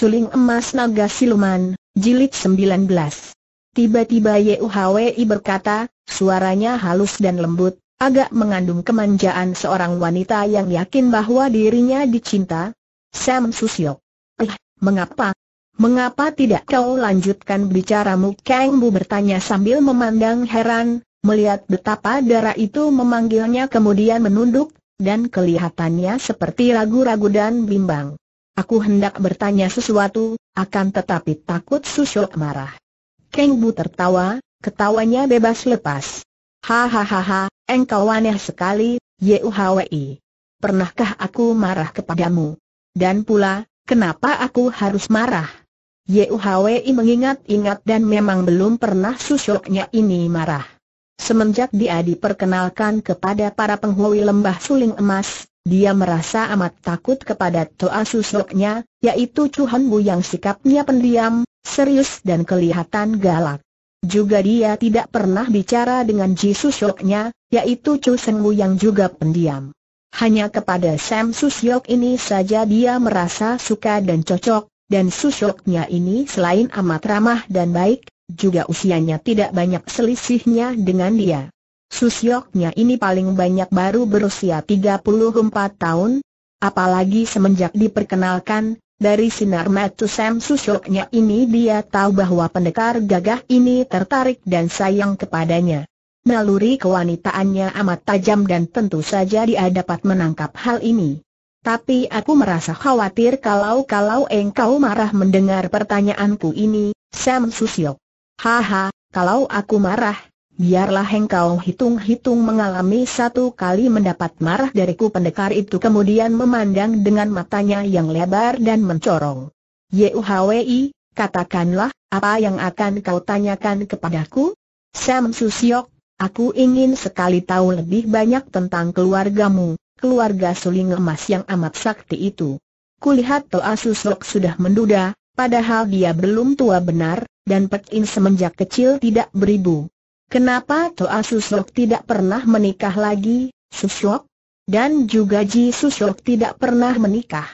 Suling Emas Naga Siluman, Jilid 19 Tiba-tiba Yuhwei berkata, suaranya halus dan lembut, agak mengandung kemanjaan seorang wanita yang yakin bahwa dirinya dicinta. Sam Susyok. Eh, mengapa? Mengapa tidak kau lanjutkan bicaramu? Kang Bu bertanya sambil memandang heran, melihat betapa darah itu memanggilnya kemudian menunduk, dan kelihatannya seperti ragu-ragu dan bimbang. Aku hendak bertanya sesuatu, akan tetapi takut Susyok marah. Keng Bu tertawa, ketawanya bebas lepas. Hahaha, engkau aneh sekali, Yuhwi. Pernahkah aku marah kepadamu? Dan pula, kenapa aku harus marah? Yuhwi mengingat-ingat dan memang belum pernah Susyoknya ini marah. Semenjak dia diperkenalkan kepada para penghuni lembah suling emas, dia merasa amat takut kepada Toa Susoknya, yaitu Chuhanbu yang sikapnya pendiam, serius dan kelihatan galak. Juga dia tidak pernah bicara dengan Ji Susoknya, yaitu Chu yang juga pendiam. Hanya kepada Sam Susyok ini saja dia merasa suka dan cocok, dan Susyoknya ini selain amat ramah dan baik, juga usianya tidak banyak selisihnya dengan dia. Susioknya ini paling banyak baru berusia 34 tahun, apalagi semenjak diperkenalkan, dari sinar mata Sam Susioknya ini dia tahu bahwa pendekar gagah ini tertarik dan sayang kepadanya. Naluri kewanitaannya amat tajam dan tentu saja dia dapat menangkap hal ini. Tapi aku merasa khawatir kalau-kalau engkau marah mendengar pertanyaanku ini, Sam Susiok. Haha, kalau aku marah, biarlah engkau hitung-hitung mengalami satu kali mendapat marah dariku pendekar itu kemudian memandang dengan matanya yang lebar dan mencorong. Yuhwi, katakanlah, apa yang akan kau tanyakan kepadaku? Sam Susiok, aku ingin sekali tahu lebih banyak tentang keluargamu, keluarga suling emas yang amat sakti itu. Kulihat Toa Susiok sudah menduda, padahal dia belum tua benar, dan Pekin semenjak kecil tidak beribu. Kenapa Toa Susok tidak pernah menikah lagi, Susok? Dan juga Ji Susok tidak pernah menikah.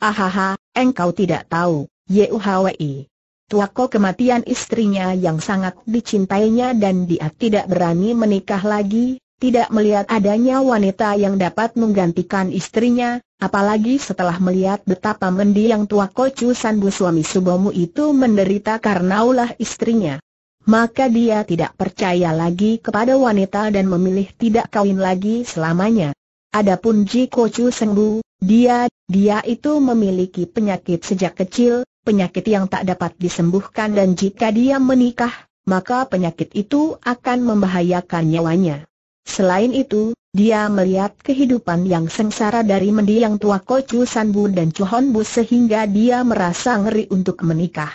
Ahaha, engkau tidak tahu, Yuhwi. Tuako kematian istrinya yang sangat dicintainya dan dia tidak berani menikah lagi, tidak melihat adanya wanita yang dapat menggantikan istrinya, apalagi setelah melihat betapa mendiang Tuako Chu Sanbu suami Subomu itu menderita karena ulah istrinya maka dia tidak percaya lagi kepada wanita dan memilih tidak kawin lagi selamanya. Adapun Ji Kocu Sengbu, dia, dia itu memiliki penyakit sejak kecil, penyakit yang tak dapat disembuhkan dan jika dia menikah, maka penyakit itu akan membahayakan nyawanya. Selain itu, dia melihat kehidupan yang sengsara dari mendiang tua Kocu Sanbu dan Chohonbu sehingga dia merasa ngeri untuk menikah.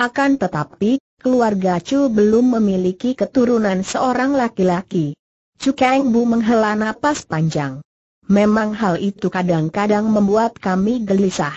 Akan tetapi, keluarga Chu belum memiliki keturunan seorang laki-laki. Chu Kang Bu menghela napas panjang. Memang hal itu kadang-kadang membuat kami gelisah.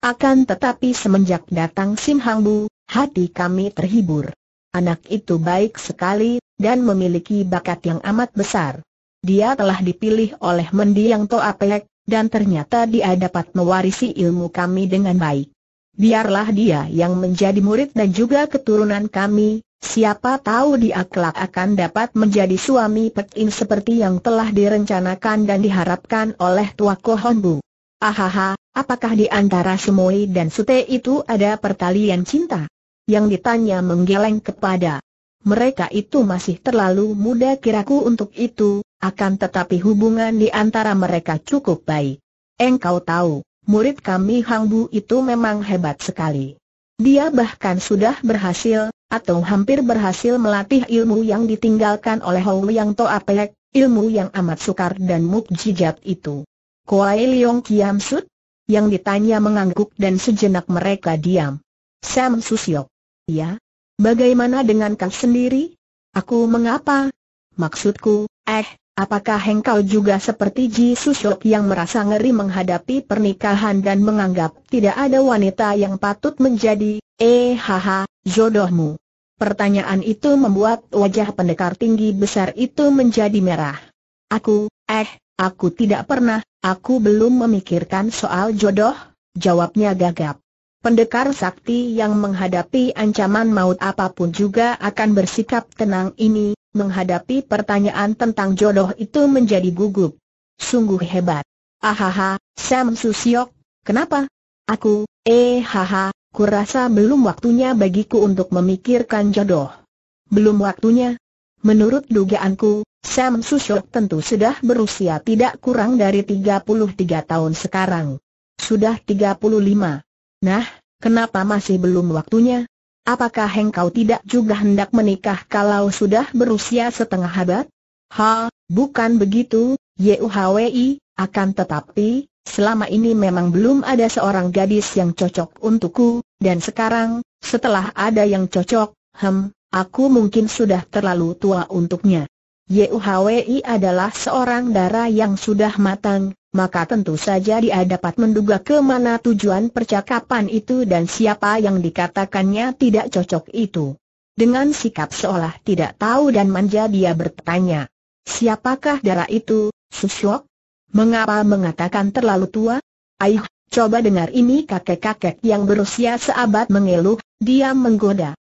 Akan tetapi semenjak datang Sim Hang Bu, hati kami terhibur. Anak itu baik sekali, dan memiliki bakat yang amat besar. Dia telah dipilih oleh mendiang Toa Pelek dan ternyata dia dapat mewarisi ilmu kami dengan baik biarlah dia yang menjadi murid dan juga keturunan kami, siapa tahu dia kelak akan dapat menjadi suami Pekin seperti yang telah direncanakan dan diharapkan oleh Tua Kohonbu. Ahaha, apakah di antara Sumoi dan Sute itu ada pertalian cinta? Yang ditanya menggeleng kepada mereka itu masih terlalu muda kiraku untuk itu, akan tetapi hubungan di antara mereka cukup baik. Engkau tahu, murid kami Hang Bu itu memang hebat sekali. Dia bahkan sudah berhasil, atau hampir berhasil melatih ilmu yang ditinggalkan oleh Hou Liang Toa Pek, ilmu yang amat sukar dan mukjizat itu. Kuai Liong Kiam Sut? Yang ditanya mengangguk dan sejenak mereka diam. Sam Susiok. Ya? Bagaimana dengan kau sendiri? Aku mengapa? Maksudku, eh, Apakah engkau juga seperti Ji Susok yang merasa ngeri menghadapi pernikahan dan menganggap tidak ada wanita yang patut menjadi, eh haha, jodohmu? Pertanyaan itu membuat wajah pendekar tinggi besar itu menjadi merah. Aku, eh, aku tidak pernah, aku belum memikirkan soal jodoh, jawabnya gagap. Pendekar sakti yang menghadapi ancaman maut apapun juga akan bersikap tenang ini, menghadapi pertanyaan tentang jodoh itu menjadi gugup. Sungguh hebat. Ahaha, Sam Susiok, kenapa? Aku, eh haha, kurasa belum waktunya bagiku untuk memikirkan jodoh. Belum waktunya? Menurut dugaanku, Sam Susiok tentu sudah berusia tidak kurang dari 33 tahun sekarang. Sudah 35. Nah, kenapa masih belum waktunya? Apakah engkau tidak juga hendak menikah kalau sudah berusia setengah abad? Ha, bukan begitu, Yuhwi, akan tetapi, selama ini memang belum ada seorang gadis yang cocok untukku, dan sekarang, setelah ada yang cocok, hem, aku mungkin sudah terlalu tua untuknya. Yuhwi adalah seorang darah yang sudah matang, maka tentu saja dia dapat menduga kemana tujuan percakapan itu dan siapa yang dikatakannya tidak cocok itu. Dengan sikap seolah tidak tahu dan manja dia bertanya, siapakah darah itu, Susyok? Mengapa mengatakan terlalu tua? Ayuh, coba dengar ini kakek-kakek yang berusia seabad mengeluh, dia menggoda.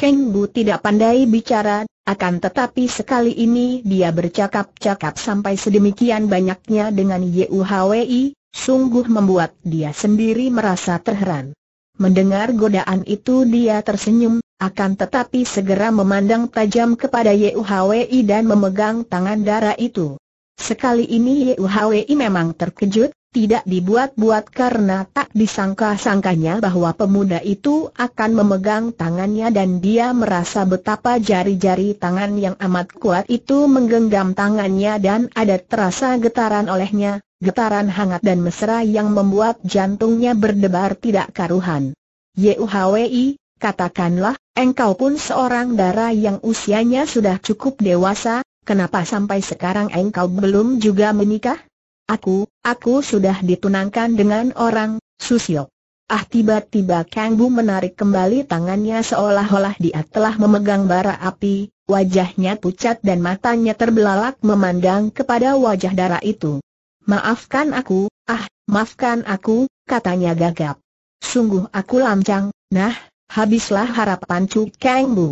Keng Bu tidak pandai bicara, akan tetapi sekali ini dia bercakap-cakap sampai sedemikian banyaknya dengan Yuhwi, sungguh membuat dia sendiri merasa terheran. Mendengar godaan itu dia tersenyum, akan tetapi segera memandang tajam kepada Yuhwi dan memegang tangan darah itu. Sekali ini Yuhwi memang terkejut, tidak dibuat-buat karena tak disangka-sangkanya bahwa pemuda itu akan memegang tangannya dan dia merasa betapa jari-jari tangan yang amat kuat itu menggenggam tangannya dan ada terasa getaran olehnya, getaran hangat dan mesra yang membuat jantungnya berdebar tidak karuhan. Yuhwi, katakanlah, engkau pun seorang dara yang usianya sudah cukup dewasa, kenapa sampai sekarang engkau belum juga menikah? Aku, aku sudah ditunangkan dengan orang, Susio. Ah tiba-tiba Kang Bu menarik kembali tangannya seolah-olah dia telah memegang bara api, wajahnya pucat dan matanya terbelalak memandang kepada wajah darah itu. Maafkan aku, ah, maafkan aku, katanya gagap. Sungguh aku lancang, nah, habislah harap pancu Kang Bu.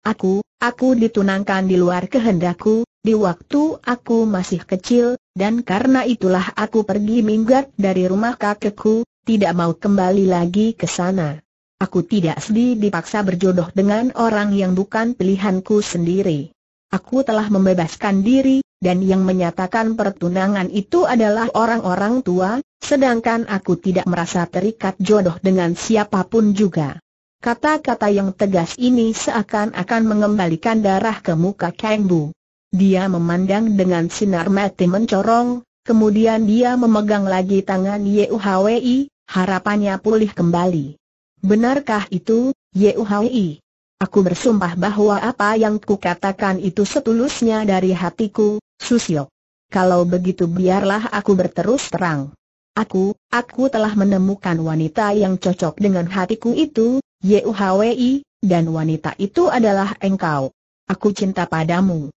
aku, aku ditunangkan di luar kehendakku, di waktu aku masih kecil, dan karena itulah aku pergi minggat dari rumah kakekku, tidak mau kembali lagi ke sana. Aku tidak sedih dipaksa berjodoh dengan orang yang bukan pilihanku sendiri. Aku telah membebaskan diri, dan yang menyatakan pertunangan itu adalah orang-orang tua, sedangkan aku tidak merasa terikat jodoh dengan siapapun juga. Kata-kata yang tegas ini seakan-akan mengembalikan darah ke muka Kang Bu. Dia memandang dengan sinar mati mencorong, kemudian dia memegang lagi tangan Yuhwi, harapannya pulih kembali. Benarkah itu, Yuhwi? Aku bersumpah bahwa apa yang kukatakan itu setulusnya dari hatiku, Susio. Kalau begitu biarlah aku berterus terang. Aku, aku telah menemukan wanita yang cocok dengan hatiku itu, Yuhwi, dan wanita itu adalah engkau. Aku cinta padamu.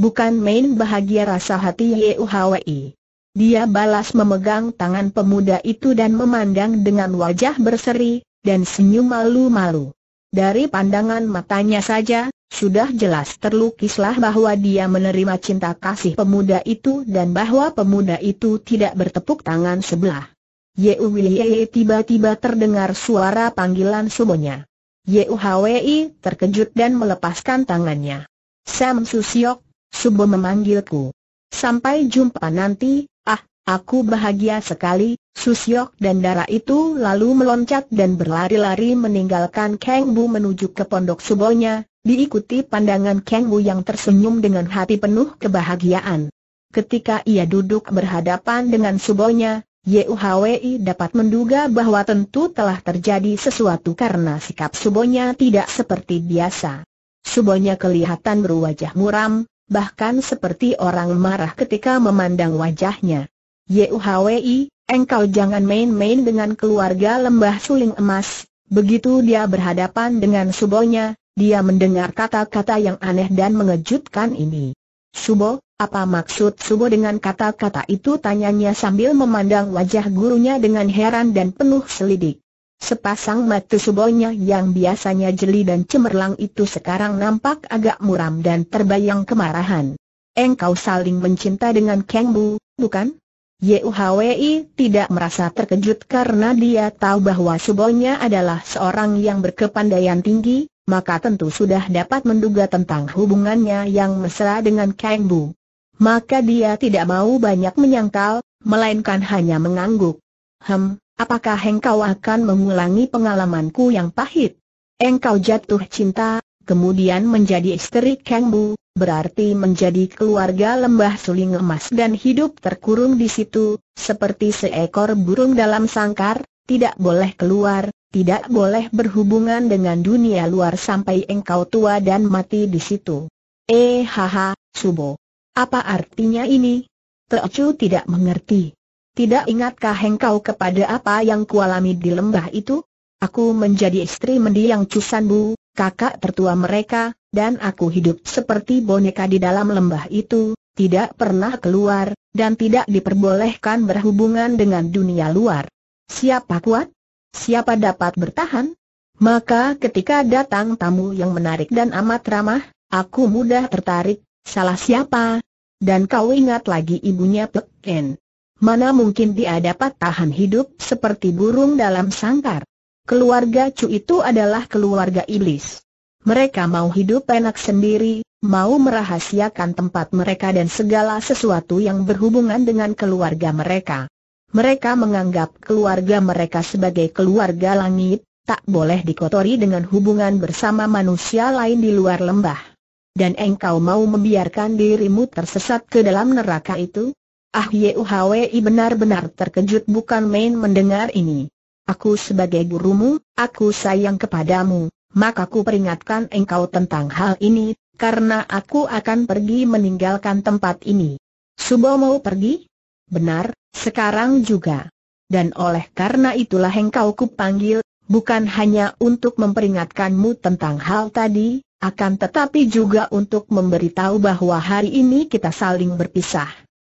Bukan main bahagia rasa hati Yeuhwi. Dia balas memegang tangan pemuda itu dan memandang dengan wajah berseri, dan senyum malu-malu. Dari pandangan matanya saja, sudah jelas terlukislah bahwa dia menerima cinta kasih pemuda itu dan bahwa pemuda itu tidak bertepuk tangan sebelah. Yeuwiye tiba-tiba terdengar suara panggilan sumonya. Yeuhwi terkejut dan melepaskan tangannya. Sam Susiok, Subo memanggilku. Sampai jumpa nanti, ah, aku bahagia sekali, Susyok dan darah itu lalu meloncat dan berlari-lari meninggalkan Kang Bu menuju ke pondok subonya, diikuti pandangan Kang Bu yang tersenyum dengan hati penuh kebahagiaan. Ketika ia duduk berhadapan dengan subonya, Yuhwi dapat menduga bahwa tentu telah terjadi sesuatu karena sikap subonya tidak seperti biasa. Subonya kelihatan berwajah muram, bahkan seperti orang marah ketika memandang wajahnya. Yuhwi, engkau jangan main-main dengan keluarga lembah suling emas, begitu dia berhadapan dengan subonya, dia mendengar kata-kata yang aneh dan mengejutkan ini. Subo, apa maksud Subo dengan kata-kata itu tanyanya sambil memandang wajah gurunya dengan heran dan penuh selidik. Sepasang mata subonya yang biasanya jeli dan cemerlang itu sekarang nampak agak muram dan terbayang kemarahan. Engkau saling mencinta dengan Kang Bu, bukan? Yuhwi tidak merasa terkejut karena dia tahu bahwa subonya adalah seorang yang berkepandaian tinggi, maka tentu sudah dapat menduga tentang hubungannya yang mesra dengan Kang Bu. Maka dia tidak mau banyak menyangkal, melainkan hanya mengangguk. Hem, apakah engkau akan mengulangi pengalamanku yang pahit? Engkau jatuh cinta, kemudian menjadi istri Kengbu, berarti menjadi keluarga lembah suling emas dan hidup terkurung di situ, seperti seekor burung dalam sangkar, tidak boleh keluar, tidak boleh berhubungan dengan dunia luar sampai engkau tua dan mati di situ. Eh haha, Subo. Apa artinya ini? Teocu tidak mengerti. Tidak ingatkah engkau kepada apa yang kualami di lembah itu? Aku menjadi istri mendiang Bu, kakak tertua mereka, dan aku hidup seperti boneka di dalam lembah itu, tidak pernah keluar, dan tidak diperbolehkan berhubungan dengan dunia luar. Siapa kuat? Siapa dapat bertahan? Maka ketika datang tamu yang menarik dan amat ramah, aku mudah tertarik, salah siapa? Dan kau ingat lagi ibunya Pek En. Mana mungkin dia dapat tahan hidup seperti burung dalam sangkar. Keluarga Chu itu adalah keluarga iblis. Mereka mau hidup enak sendiri, mau merahasiakan tempat mereka dan segala sesuatu yang berhubungan dengan keluarga mereka. Mereka menganggap keluarga mereka sebagai keluarga langit, tak boleh dikotori dengan hubungan bersama manusia lain di luar lembah. Dan engkau mau membiarkan dirimu tersesat ke dalam neraka itu? Ah Yuhwi benar-benar terkejut bukan main mendengar ini. Aku sebagai gurumu, aku sayang kepadamu, maka aku peringatkan engkau tentang hal ini, karena aku akan pergi meninggalkan tempat ini. Subo mau pergi? Benar, sekarang juga. Dan oleh karena itulah engkau kupanggil, bukan hanya untuk memperingatkanmu tentang hal tadi, akan tetapi juga untuk memberitahu bahwa hari ini kita saling berpisah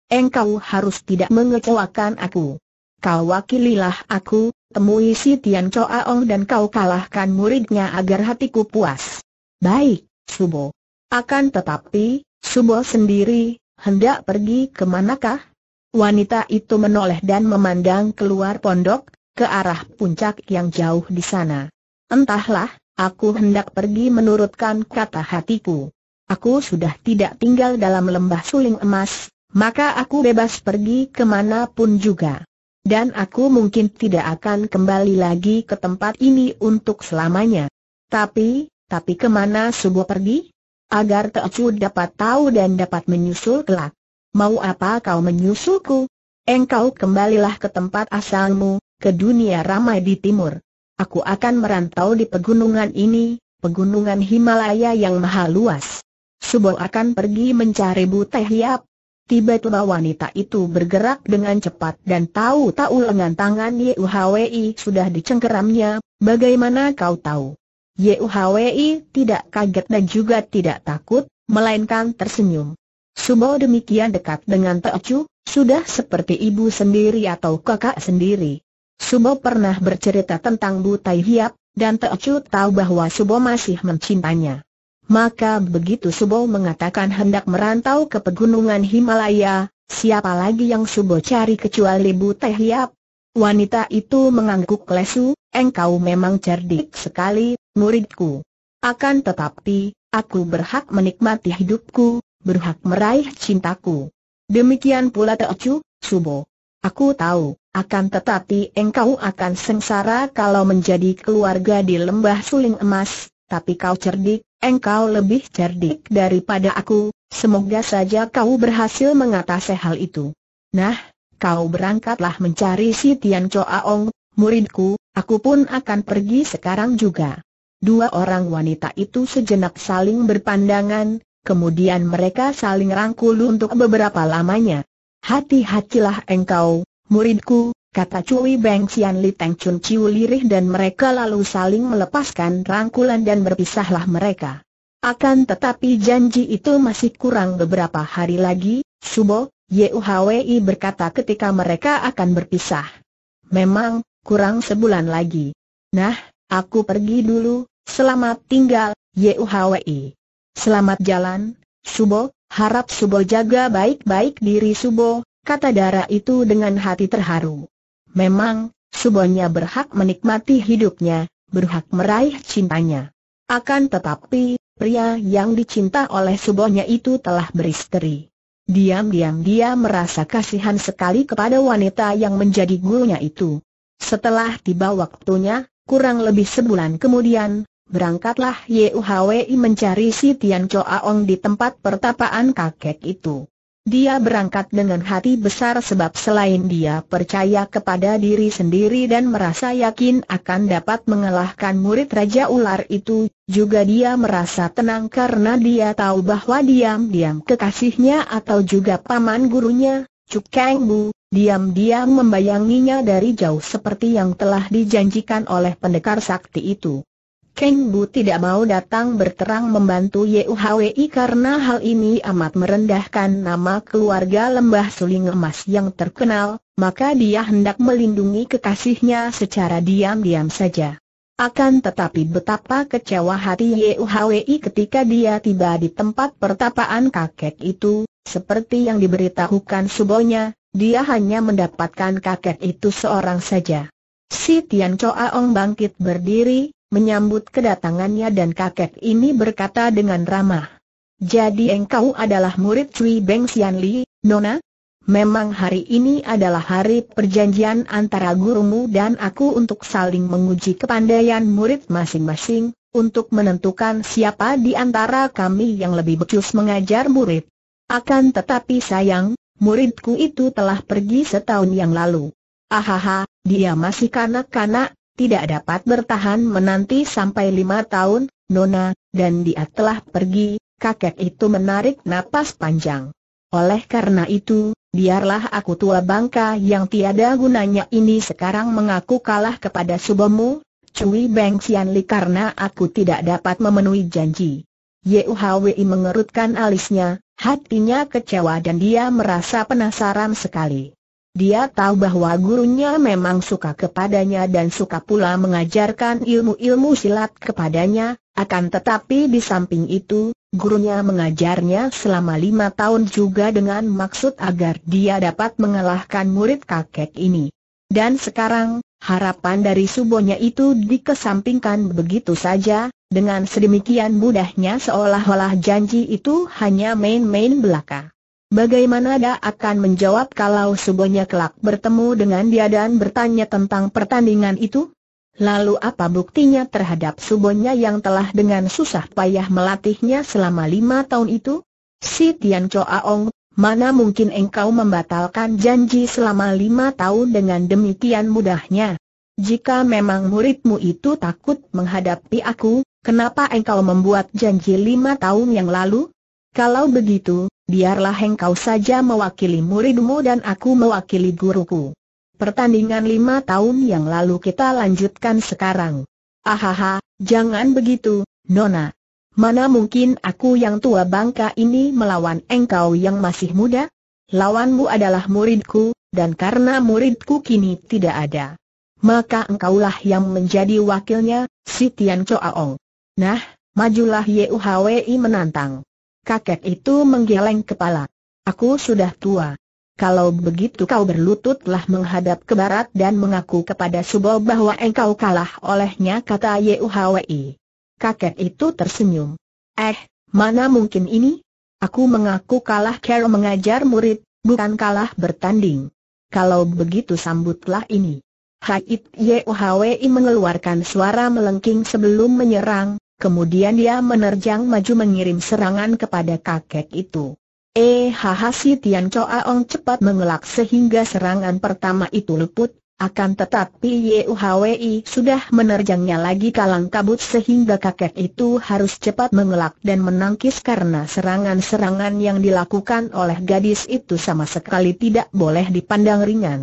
engkau harus tidak mengecewakan aku. Kau wakililah aku, temui si Tian Ong dan kau kalahkan muridnya agar hatiku puas. Baik, Subo. Akan tetapi, Subo sendiri, hendak pergi ke manakah? Wanita itu menoleh dan memandang keluar pondok, ke arah puncak yang jauh di sana. Entahlah, aku hendak pergi menurutkan kata hatiku. Aku sudah tidak tinggal dalam lembah suling emas, maka aku bebas pergi kemanapun juga. Dan aku mungkin tidak akan kembali lagi ke tempat ini untuk selamanya. Tapi, tapi kemana Subo pergi? Agar Teocu dapat tahu dan dapat menyusul kelak. Mau apa kau menyusulku? Engkau kembalilah ke tempat asalmu, ke dunia ramai di timur. Aku akan merantau di pegunungan ini, pegunungan Himalaya yang maha luas. Subo akan pergi mencari Buta Hiap, Tiba-tiba wanita itu bergerak dengan cepat dan tahu-tahu lengan tangan Yuhwi sudah dicengkeramnya, bagaimana kau tahu? Yuhwi tidak kaget dan juga tidak takut, melainkan tersenyum. Subo demikian dekat dengan Teocu, sudah seperti ibu sendiri atau kakak sendiri. Subo pernah bercerita tentang Butai Hiap, dan Teocu tahu bahwa Subo masih mencintainya. Maka begitu Subo mengatakan hendak merantau ke pegunungan Himalaya, siapa lagi yang Subo cari kecuali Bu Teh Wanita itu mengangguk lesu, engkau memang cerdik sekali, muridku. Akan tetapi, aku berhak menikmati hidupku, berhak meraih cintaku. Demikian pula Teocu, Subo. Aku tahu, akan tetapi engkau akan sengsara kalau menjadi keluarga di lembah suling emas, tapi kau cerdik, engkau lebih cerdik daripada aku, semoga saja kau berhasil mengatasi hal itu. Nah, kau berangkatlah mencari si Tian Ong, muridku, aku pun akan pergi sekarang juga. Dua orang wanita itu sejenak saling berpandangan, kemudian mereka saling rangkul untuk beberapa lamanya. Hati-hatilah engkau, muridku, kata Cui Beng Xian Li Teng Chun Chiu lirih dan mereka lalu saling melepaskan rangkulan dan berpisahlah mereka. Akan tetapi janji itu masih kurang beberapa hari lagi, Subo, Yuhwi berkata ketika mereka akan berpisah. Memang, kurang sebulan lagi. Nah, aku pergi dulu, selamat tinggal, Yuhwi. Selamat jalan, Subo, harap Subo jaga baik-baik diri Subo, kata Dara itu dengan hati terharu. Memang, Subonya berhak menikmati hidupnya, berhak meraih cintanya. Akan tetapi, pria yang dicinta oleh Subonya itu telah beristeri. Diam-diam dia merasa kasihan sekali kepada wanita yang menjadi gurunya itu. Setelah tiba waktunya, kurang lebih sebulan kemudian, berangkatlah Yuhwi mencari si Tian Choaong di tempat pertapaan kakek itu. Dia berangkat dengan hati besar sebab selain dia percaya kepada diri sendiri dan merasa yakin akan dapat mengalahkan murid Raja Ular itu, juga dia merasa tenang karena dia tahu bahwa diam-diam kekasihnya atau juga paman gurunya, Cuk Kang Bu, diam-diam membayanginya dari jauh seperti yang telah dijanjikan oleh pendekar sakti itu. Keng Bu tidak mau datang berterang membantu YUHWI karena hal ini amat merendahkan nama keluarga lembah suling emas yang terkenal, maka dia hendak melindungi kekasihnya secara diam-diam saja. Akan tetapi betapa kecewa hati YUHWI ketika dia tiba di tempat pertapaan kakek itu, seperti yang diberitahukan subonya, dia hanya mendapatkan kakek itu seorang saja. Si Tian Choa Ong bangkit berdiri, menyambut kedatangannya dan kakek ini berkata dengan ramah. Jadi engkau adalah murid Cui Beng Xian Li, Nona? Memang hari ini adalah hari perjanjian antara gurumu dan aku untuk saling menguji kepandaian murid masing-masing, untuk menentukan siapa di antara kami yang lebih becus mengajar murid. Akan tetapi sayang, muridku itu telah pergi setahun yang lalu. Ahaha, dia masih kanak-kanak, tidak dapat bertahan menanti sampai lima tahun, Nona, dan dia telah pergi, kakek itu menarik napas panjang. Oleh karena itu, biarlah aku tua bangka yang tiada gunanya ini sekarang mengaku kalah kepada subemu. Cui Beng Xianli karena aku tidak dapat memenuhi janji. Yuhwi mengerutkan alisnya, hatinya kecewa dan dia merasa penasaran sekali. Dia tahu bahwa gurunya memang suka kepadanya dan suka pula mengajarkan ilmu-ilmu silat kepadanya, akan tetapi di samping itu, gurunya mengajarnya selama lima tahun juga dengan maksud agar dia dapat mengalahkan murid kakek ini. Dan sekarang, harapan dari subonya itu dikesampingkan begitu saja, dengan sedemikian mudahnya seolah-olah janji itu hanya main-main belaka. Bagaimana dia akan menjawab kalau subonya kelak bertemu dengan dia dan bertanya tentang pertandingan itu? Lalu apa buktinya terhadap subonya yang telah dengan susah payah melatihnya selama lima tahun itu? Si Tian Ong, mana mungkin engkau membatalkan janji selama lima tahun dengan demikian mudahnya? Jika memang muridmu itu takut menghadapi aku, kenapa engkau membuat janji lima tahun yang lalu? Kalau begitu, biarlah engkau saja mewakili muridmu dan aku mewakili guruku. Pertandingan lima tahun yang lalu kita lanjutkan sekarang. Ahaha, jangan begitu, Nona. Mana mungkin aku yang tua bangka ini melawan engkau yang masih muda? Lawanmu adalah muridku, dan karena muridku kini tidak ada. Maka engkaulah yang menjadi wakilnya, si Tian Choaong. Nah, majulah Yuhwi menantang. Kakek itu menggeleng kepala. Aku sudah tua. Kalau begitu kau berlututlah menghadap ke barat dan mengaku kepada Subo bahwa engkau kalah olehnya kata Yuhwi. Kakek itu tersenyum. Eh, mana mungkin ini? Aku mengaku kalah Carol mengajar murid, bukan kalah bertanding. Kalau begitu sambutlah ini. Haid Yuhwi mengeluarkan suara melengking sebelum menyerang, Kemudian dia menerjang maju mengirim serangan kepada kakek itu. Eh haha, si Tian Choa Ong cepat mengelak sehingga serangan pertama itu luput, akan tetapi Hwei sudah menerjangnya lagi kalang kabut sehingga kakek itu harus cepat mengelak dan menangkis karena serangan-serangan yang dilakukan oleh gadis itu sama sekali tidak boleh dipandang ringan.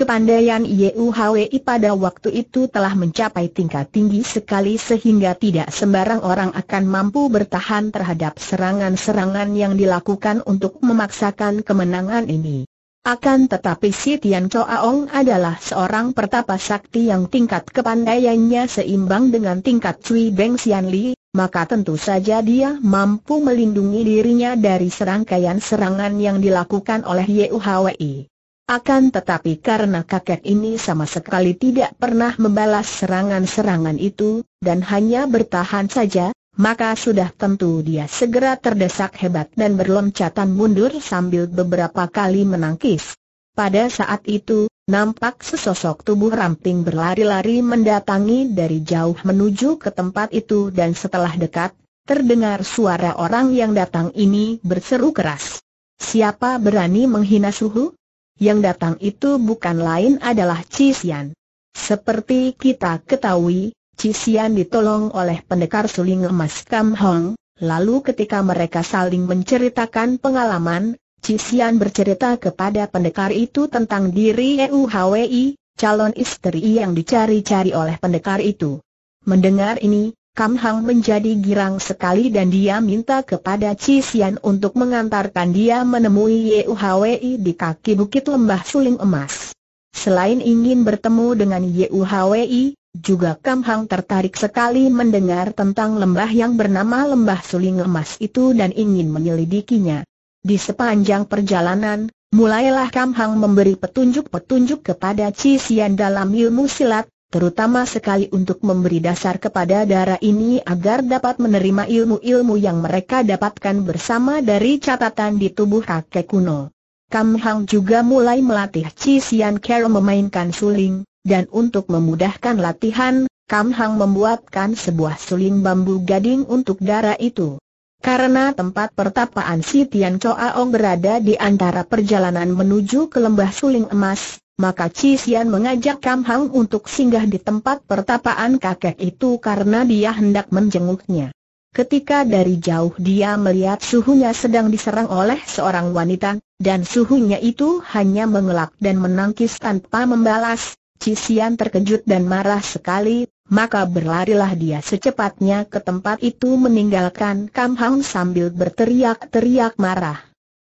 Kepandaian Yuhwi pada waktu itu telah mencapai tingkat tinggi sekali sehingga tidak sembarang orang akan mampu bertahan terhadap serangan-serangan yang dilakukan untuk memaksakan kemenangan ini. Akan tetapi si Tian Choaong adalah seorang pertapa sakti yang tingkat kepandaiannya seimbang dengan tingkat Cui Beng Xian Li, maka tentu saja dia mampu melindungi dirinya dari serangkaian serangan yang dilakukan oleh Yuhwi. Akan tetapi karena kakek ini sama sekali tidak pernah membalas serangan-serangan itu, dan hanya bertahan saja, maka sudah tentu dia segera terdesak hebat dan berloncatan mundur sambil beberapa kali menangkis. Pada saat itu, nampak sesosok tubuh ramping berlari-lari mendatangi dari jauh menuju ke tempat itu dan setelah dekat, terdengar suara orang yang datang ini berseru keras. Siapa berani menghina suhu? yang datang itu bukan lain adalah Cisian. Seperti kita ketahui, Cisian ditolong oleh pendekar suling emas Kam Hong, lalu ketika mereka saling menceritakan pengalaman, Cisian bercerita kepada pendekar itu tentang diri EUHWI, calon istri yang dicari-cari oleh pendekar itu. Mendengar ini, Kam Hang menjadi girang sekali dan dia minta kepada Chi Xian untuk mengantarkan dia menemui Yuhwei di kaki bukit lembah suling emas. Selain ingin bertemu dengan Yuhwei, juga Kam Hang tertarik sekali mendengar tentang lembah yang bernama Lembah Suling Emas itu dan ingin menyelidikinya. Di sepanjang perjalanan, mulailah Kam Hang memberi petunjuk-petunjuk kepada Chi Xian dalam ilmu silat, terutama sekali untuk memberi dasar kepada darah ini agar dapat menerima ilmu-ilmu yang mereka dapatkan bersama dari catatan di tubuh kakek kuno. Kam Hang juga mulai melatih Chi Sian Kero memainkan suling, dan untuk memudahkan latihan, Kam Hang membuatkan sebuah suling bambu gading untuk darah itu. Karena tempat pertapaan si Tian Choa Ong berada di antara perjalanan menuju ke lembah suling emas, maka Chi mengajak Kam Hang untuk singgah di tempat pertapaan kakek itu karena dia hendak menjenguknya. Ketika dari jauh dia melihat suhunya sedang diserang oleh seorang wanita, dan suhunya itu hanya mengelak dan menangkis tanpa membalas, Chi terkejut dan marah sekali, maka berlarilah dia secepatnya ke tempat itu meninggalkan Kam Hang sambil berteriak-teriak marah.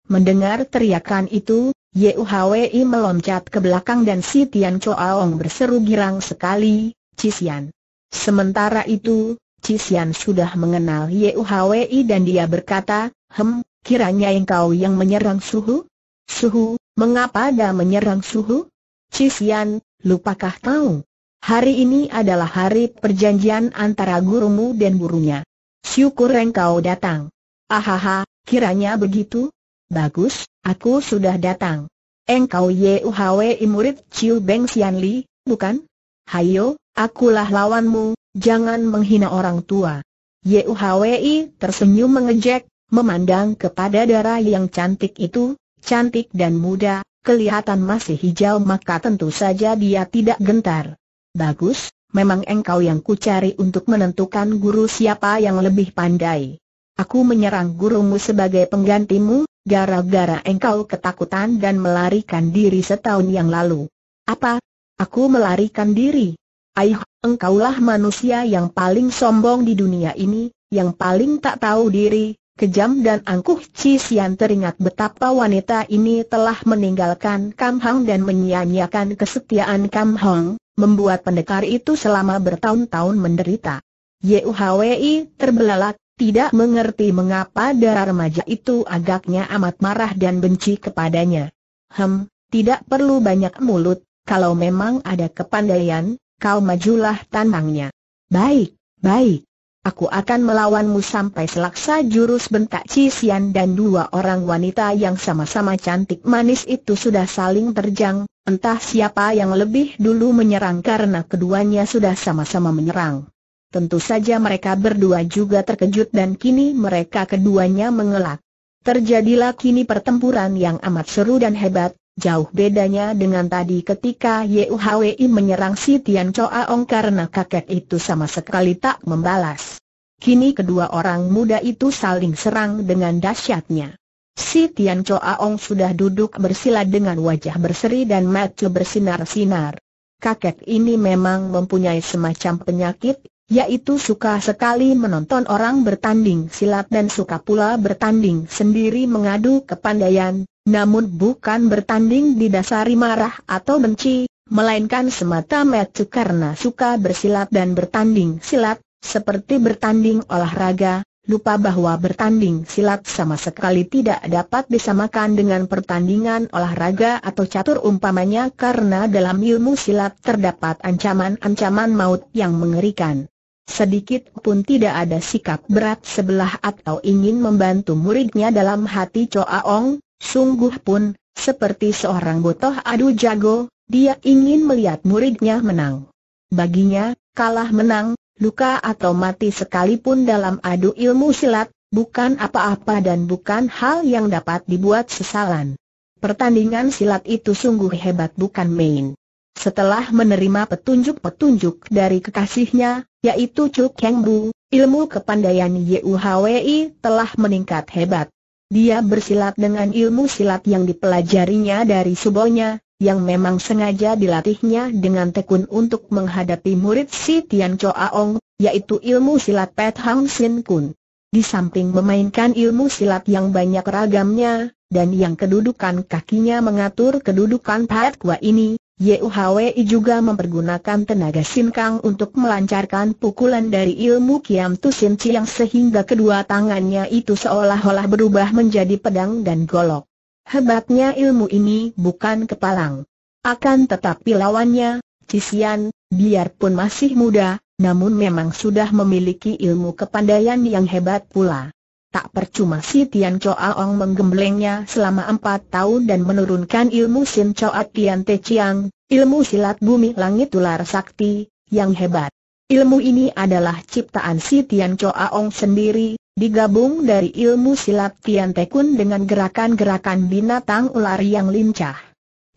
Mendengar teriakan itu, Yuhwei meloncat ke belakang dan si Tian Chuaong berseru girang sekali, Cisian. Sementara itu, Cisian sudah mengenal Yuhwei dan dia berkata, Hem, kiranya engkau yang menyerang suhu? Suhu, mengapa dia menyerang suhu? Cisian, lupakah kau? Hari ini adalah hari perjanjian antara gurumu dan gurunya. Syukur engkau datang. Ahaha, kiranya begitu, Bagus, aku sudah datang. Engkau Yuhwe murid Chiu Beng Xian bukan? Hayo, akulah lawanmu, jangan menghina orang tua. Yuhwe tersenyum mengejek, memandang kepada darah yang cantik itu, cantik dan muda, kelihatan masih hijau maka tentu saja dia tidak gentar. Bagus, memang engkau yang kucari untuk menentukan guru siapa yang lebih pandai. Aku menyerang gurumu sebagai penggantimu, Gara-gara engkau ketakutan dan melarikan diri setahun yang lalu. Apa? Aku melarikan diri? Aih, engkaulah manusia yang paling sombong di dunia ini, yang paling tak tahu diri, kejam dan angkuh Cisian teringat betapa wanita ini telah meninggalkan Kam Hang dan menyia-nyiakan kesetiaan Kam Hang, membuat pendekar itu selama bertahun-tahun menderita. Yuhwi terbelalak, tidak mengerti mengapa darah remaja itu agaknya amat marah dan benci kepadanya. Hem, tidak perlu banyak mulut, kalau memang ada kepandaian, kau majulah tanangnya. Baik, baik. Aku akan melawanmu sampai selaksa jurus bentak Cisian dan dua orang wanita yang sama-sama cantik manis itu sudah saling terjang, entah siapa yang lebih dulu menyerang karena keduanya sudah sama-sama menyerang. Tentu saja mereka berdua juga terkejut dan kini mereka keduanya mengelak. Terjadilah kini pertempuran yang amat seru dan hebat, jauh bedanya dengan tadi ketika YUHWI menyerang si Tian Choaong karena kakek itu sama sekali tak membalas. Kini kedua orang muda itu saling serang dengan dahsyatnya. Si Tian Choaong sudah duduk bersila dengan wajah berseri dan mata bersinar-sinar. Kakek ini memang mempunyai semacam penyakit yaitu suka sekali menonton orang bertanding silat dan suka pula bertanding sendiri mengadu kepandaian, namun bukan bertanding didasari marah atau benci, melainkan semata-mata karena suka bersilat dan bertanding silat, seperti bertanding olahraga, lupa bahwa bertanding silat sama sekali tidak dapat disamakan dengan pertandingan olahraga atau catur umpamanya karena dalam ilmu silat terdapat ancaman-ancaman maut yang mengerikan sedikit pun tidak ada sikap berat sebelah atau ingin membantu muridnya dalam hati Choa Ong, sungguh pun, seperti seorang botoh adu jago, dia ingin melihat muridnya menang. Baginya, kalah menang, luka atau mati sekalipun dalam adu ilmu silat, bukan apa-apa dan bukan hal yang dapat dibuat sesalan. Pertandingan silat itu sungguh hebat bukan main. Setelah menerima petunjuk-petunjuk dari kekasihnya, yaitu Chu Kang Bu, ilmu kepandaian I telah meningkat hebat. Dia bersilat dengan ilmu silat yang dipelajarinya dari subonya, yang memang sengaja dilatihnya dengan tekun untuk menghadapi murid si Tian Cho Aong, yaitu ilmu silat Pet Hang Sin Kun. Di samping memainkan ilmu silat yang banyak ragamnya, dan yang kedudukan kakinya mengatur kedudukan Pet Kwa ini, Yuhwei juga mempergunakan tenaga sinkang untuk melancarkan pukulan dari ilmu Kiam Tu Sin Chiang sehingga kedua tangannya itu seolah-olah berubah menjadi pedang dan golok. Hebatnya ilmu ini bukan kepalang. Akan tetapi lawannya, Cisian, biarpun masih muda, namun memang sudah memiliki ilmu kepandaian yang hebat pula. Tak percuma si Tian Choa Ong menggemblengnya selama empat tahun dan menurunkan ilmu Sin Choa Tian Te Chiang, ilmu silat bumi langit ular sakti, yang hebat. Ilmu ini adalah ciptaan si Tian Choa Ong sendiri, digabung dari ilmu silat Tian Te Kun dengan gerakan-gerakan binatang ular yang lincah.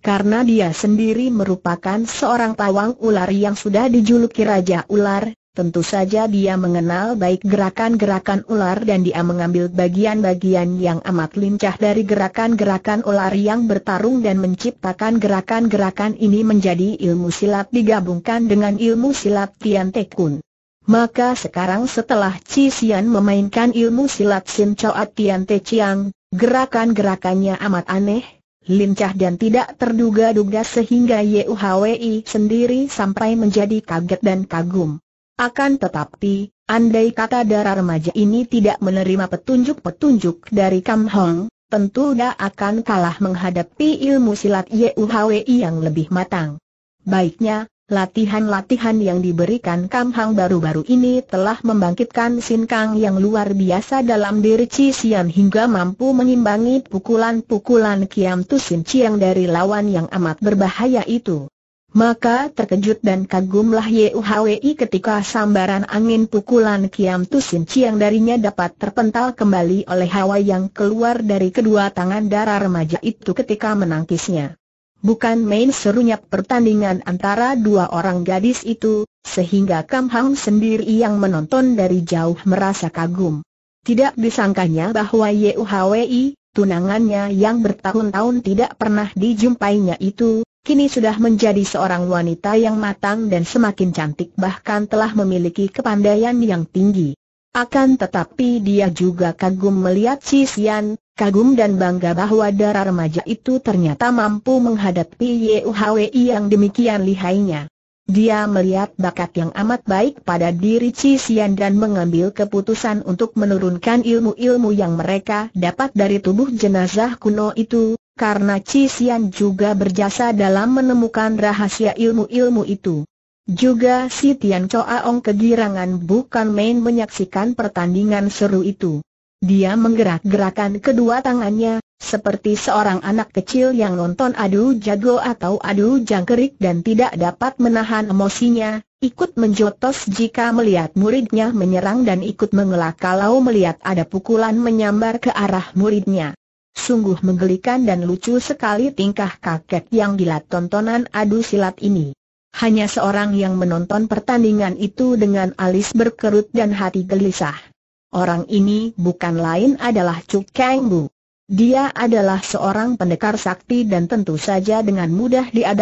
Karena dia sendiri merupakan seorang pawang ular yang sudah dijuluki Raja Ular, Tentu saja dia mengenal baik gerakan-gerakan ular dan dia mengambil bagian-bagian yang amat lincah dari gerakan-gerakan ular yang bertarung dan menciptakan gerakan-gerakan ini menjadi ilmu silat digabungkan dengan ilmu silat Tian Te Kun. Maka sekarang setelah Ci Xian memainkan ilmu silat Sin Choat Tian Te Chiang, gerakan-gerakannya amat aneh, lincah dan tidak terduga-duga sehingga Yuhwei sendiri sampai menjadi kaget dan kagum. Akan tetapi, andai kata darah remaja ini tidak menerima petunjuk-petunjuk dari Kam Hong, tentu dia akan kalah menghadapi ilmu silat YUHWI yang lebih matang. Baiknya, latihan-latihan yang diberikan Kam Hong baru-baru ini telah membangkitkan Sin Kang yang luar biasa dalam diri Chi Sian hingga mampu mengimbangi pukulan-pukulan Kiam Tu Sin Chiang dari lawan yang amat berbahaya itu. Maka terkejut dan kagumlah Yuhwi ketika sambaran angin pukulan Kiam Tusin Ciang darinya dapat terpental kembali oleh hawa yang keluar dari kedua tangan darah remaja itu ketika menangkisnya. Bukan main serunya pertandingan antara dua orang gadis itu, sehingga Kam Hang sendiri yang menonton dari jauh merasa kagum. Tidak disangkanya bahwa Yuhwi, tunangannya yang bertahun-tahun tidak pernah dijumpainya itu, kini sudah menjadi seorang wanita yang matang dan semakin cantik bahkan telah memiliki kepandaian yang tinggi. Akan tetapi dia juga kagum melihat si Sian, kagum dan bangga bahwa darah remaja itu ternyata mampu menghadapi YUHWI yang demikian lihainya. Dia melihat bakat yang amat baik pada diri Cisian dan mengambil keputusan untuk menurunkan ilmu-ilmu yang mereka dapat dari tubuh jenazah kuno itu, karena Cisian juga berjasa dalam menemukan rahasia ilmu-ilmu itu. Juga si Tian kegirangan bukan main menyaksikan pertandingan seru itu. Dia menggerak-gerakan kedua tangannya, seperti seorang anak kecil yang nonton adu jago atau adu jangkrik dan tidak dapat menahan emosinya, ikut menjotos jika melihat muridnya menyerang dan ikut mengelak kalau melihat ada pukulan menyambar ke arah muridnya. Sungguh menggelikan dan lucu sekali tingkah kakek yang gila tontonan adu silat ini. Hanya seorang yang menonton pertandingan itu dengan alis berkerut dan hati gelisah. Orang ini bukan lain adalah Cuk Kang Bu. Dia adalah seorang pendekar sakti dan tentu saja dengan mudah dia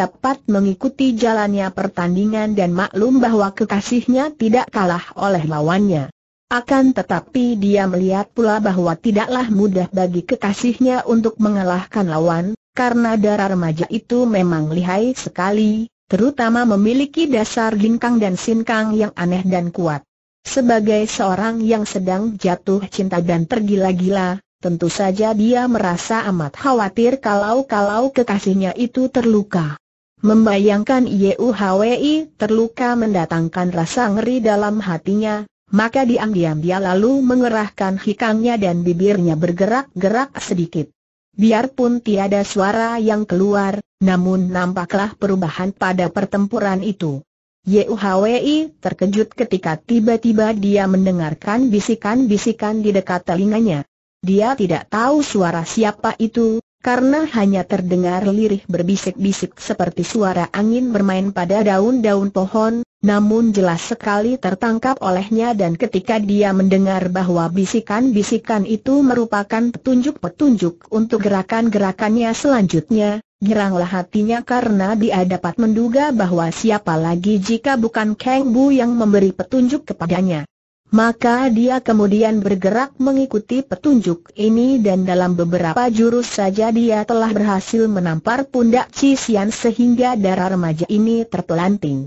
mengikuti jalannya pertandingan dan maklum bahwa kekasihnya tidak kalah oleh lawannya. Akan tetapi dia melihat pula bahwa tidaklah mudah bagi kekasihnya untuk mengalahkan lawan, karena darah remaja itu memang lihai sekali, terutama memiliki dasar ginkang dan sinkang yang aneh dan kuat. Sebagai seorang yang sedang jatuh cinta dan tergila-gila, tentu saja dia merasa amat khawatir kalau-kalau kekasihnya itu terluka. Membayangkan Yuhwi terluka mendatangkan rasa ngeri dalam hatinya, maka diam-diam dia lalu mengerahkan hikangnya dan bibirnya bergerak-gerak sedikit. Biarpun tiada suara yang keluar, namun nampaklah perubahan pada pertempuran itu. Yuhwei terkejut ketika tiba-tiba dia mendengarkan bisikan-bisikan di dekat telinganya. Dia tidak tahu suara siapa itu, karena hanya terdengar lirih berbisik-bisik seperti suara angin bermain pada daun-daun pohon, namun jelas sekali tertangkap olehnya dan ketika dia mendengar bahwa bisikan-bisikan itu merupakan petunjuk-petunjuk untuk gerakan-gerakannya selanjutnya, Nyeranglah hatinya karena dia dapat menduga bahwa siapa lagi jika bukan Kang Bu yang memberi petunjuk kepadanya. Maka dia kemudian bergerak mengikuti petunjuk ini dan dalam beberapa jurus saja dia telah berhasil menampar pundak Cisian sehingga darah remaja ini terpelanting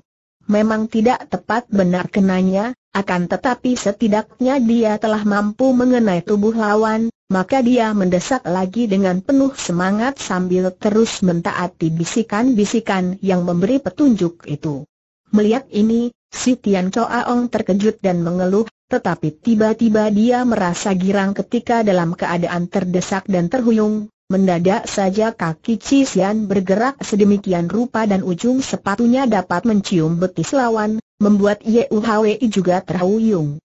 memang tidak tepat benar kenanya, akan tetapi setidaknya dia telah mampu mengenai tubuh lawan, maka dia mendesak lagi dengan penuh semangat sambil terus mentaati bisikan-bisikan yang memberi petunjuk itu. Melihat ini, si Tian Coaong Aong terkejut dan mengeluh, tetapi tiba-tiba dia merasa girang ketika dalam keadaan terdesak dan terhuyung, Mendadak saja kaki Cisian bergerak sedemikian rupa dan ujung sepatunya dapat mencium betis lawan, membuat Yuhwi juga terhuyung.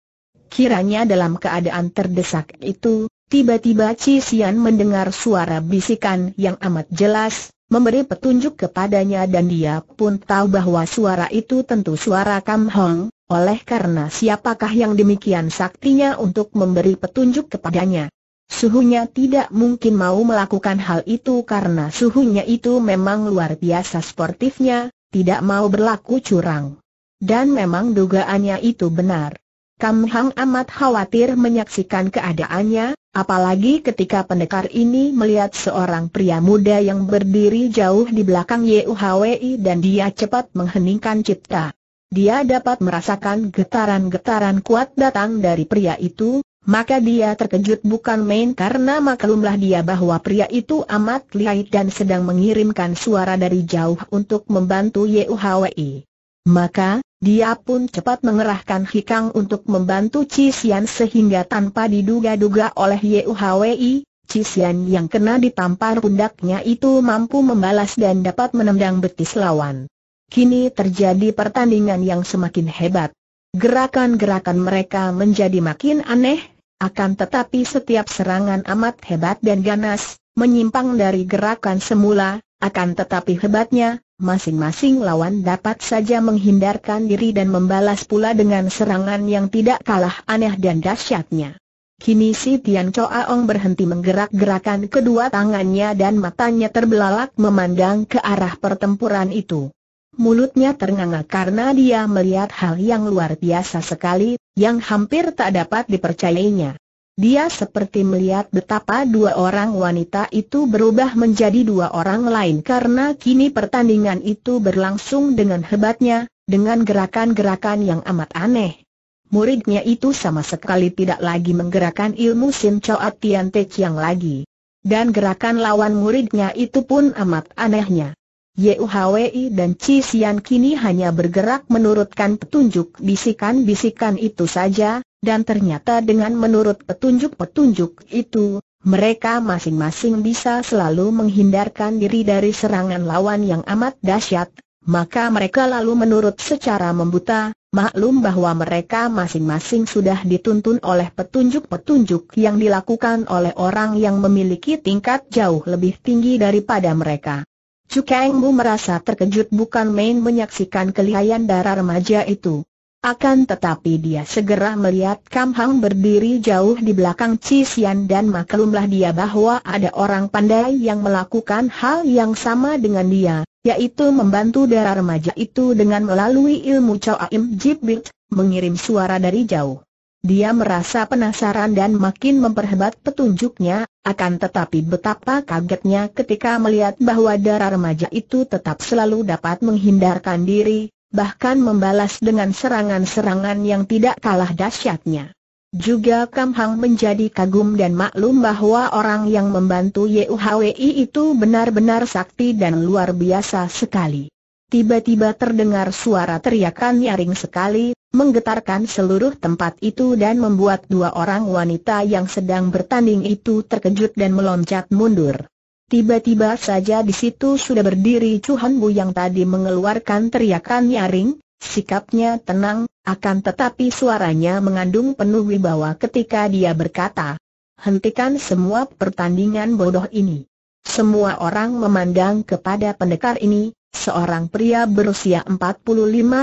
Kiranya dalam keadaan terdesak itu, tiba-tiba Cisian mendengar suara bisikan yang amat jelas, memberi petunjuk kepadanya dan dia pun tahu bahwa suara itu tentu suara Kam Hong, oleh karena siapakah yang demikian saktinya untuk memberi petunjuk kepadanya. Suhunya tidak mungkin mau melakukan hal itu karena suhunya itu memang luar biasa sportifnya, tidak mau berlaku curang. Dan memang dugaannya itu benar. Kam Hang amat khawatir menyaksikan keadaannya, apalagi ketika pendekar ini melihat seorang pria muda yang berdiri jauh di belakang YUHWI dan dia cepat mengheningkan cipta. Dia dapat merasakan getaran-getaran kuat datang dari pria itu, maka dia terkejut bukan main karena maklumlah dia bahwa pria itu amat lihai dan sedang mengirimkan suara dari jauh untuk membantu Yuhwi. Maka, dia pun cepat mengerahkan hikang untuk membantu Cisian sehingga tanpa diduga-duga oleh Yuhwi, Cisian yang kena ditampar pundaknya itu mampu membalas dan dapat menendang betis lawan. Kini terjadi pertandingan yang semakin hebat. Gerakan-gerakan mereka menjadi makin aneh, akan tetapi setiap serangan amat hebat dan ganas, menyimpang dari gerakan semula, akan tetapi hebatnya, masing-masing lawan dapat saja menghindarkan diri dan membalas pula dengan serangan yang tidak kalah aneh dan dahsyatnya. Kini si Tian Ong berhenti menggerak-gerakan kedua tangannya dan matanya terbelalak memandang ke arah pertempuran itu mulutnya ternganga karena dia melihat hal yang luar biasa sekali, yang hampir tak dapat dipercayainya. Dia seperti melihat betapa dua orang wanita itu berubah menjadi dua orang lain karena kini pertandingan itu berlangsung dengan hebatnya, dengan gerakan-gerakan yang amat aneh. Muridnya itu sama sekali tidak lagi menggerakkan ilmu Sin Choat Tian Te Chiang lagi. Dan gerakan lawan muridnya itu pun amat anehnya. Yuhwei dan Chi kini hanya bergerak menurutkan petunjuk bisikan-bisikan itu saja, dan ternyata dengan menurut petunjuk-petunjuk itu, mereka masing-masing bisa selalu menghindarkan diri dari serangan lawan yang amat dahsyat, maka mereka lalu menurut secara membuta, maklum bahwa mereka masing-masing sudah dituntun oleh petunjuk-petunjuk yang dilakukan oleh orang yang memiliki tingkat jauh lebih tinggi daripada mereka. Cukengmu merasa terkejut bukan main menyaksikan kelihayan darah remaja itu. Akan tetapi dia segera melihat Kam Hang berdiri jauh di belakang Cisian dan maklumlah dia bahwa ada orang pandai yang melakukan hal yang sama dengan dia, yaitu membantu darah remaja itu dengan melalui ilmu Chow Im Jibit, mengirim suara dari jauh. Dia merasa penasaran dan makin memperhebat petunjuknya, akan tetapi betapa kagetnya ketika melihat bahwa darah remaja itu tetap selalu dapat menghindarkan diri, bahkan membalas dengan serangan-serangan yang tidak kalah dahsyatnya. Juga Kam Hang menjadi kagum dan maklum bahwa orang yang membantu YUHWI itu benar-benar sakti dan luar biasa sekali. Tiba-tiba terdengar suara teriakan nyaring sekali, menggetarkan seluruh tempat itu dan membuat dua orang wanita yang sedang bertanding itu terkejut dan meloncat mundur. Tiba-tiba saja di situ sudah berdiri Han Bu yang tadi mengeluarkan teriakan nyaring, sikapnya tenang, akan tetapi suaranya mengandung penuh wibawa ketika dia berkata, Hentikan semua pertandingan bodoh ini. Semua orang memandang kepada pendekar ini, seorang pria berusia 45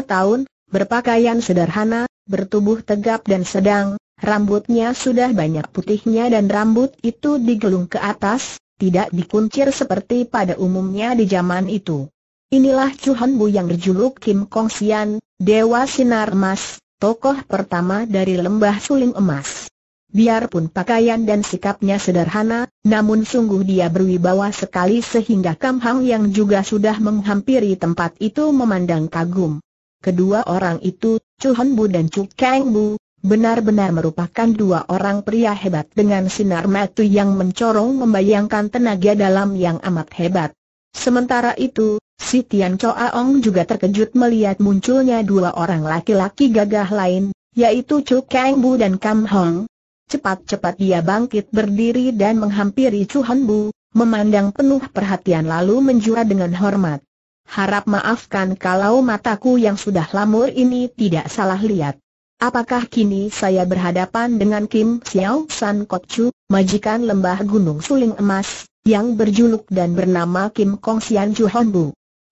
tahun, berpakaian sederhana, bertubuh tegap dan sedang, rambutnya sudah banyak putihnya dan rambut itu digelung ke atas, tidak dikuncir seperti pada umumnya di zaman itu. Inilah Chu Han Bu yang berjuluk Kim Kong Sian, Dewa Sinar Emas, tokoh pertama dari lembah suling emas. Biarpun pakaian dan sikapnya sederhana, namun sungguh dia berwibawa sekali sehingga Kam Hang yang juga sudah menghampiri tempat itu memandang kagum. Kedua orang itu, Hon Bu dan Chu Kang Bu, benar-benar merupakan dua orang pria hebat dengan sinar mata yang mencorong membayangkan tenaga dalam yang amat hebat. Sementara itu, si Tian Choa Ong juga terkejut melihat munculnya dua orang laki-laki gagah lain, yaitu Chu Kang Bu dan Kam Hong. Cepat-cepat dia bangkit berdiri dan menghampiri Chu Hon Bu, memandang penuh perhatian lalu menjura dengan hormat harap maafkan kalau mataku yang sudah lamur ini tidak salah lihat. Apakah kini saya berhadapan dengan Kim Xiao San Chu, majikan lembah Gunung Suling Emas, yang berjuluk dan bernama Kim Kong Sian Hon Bu?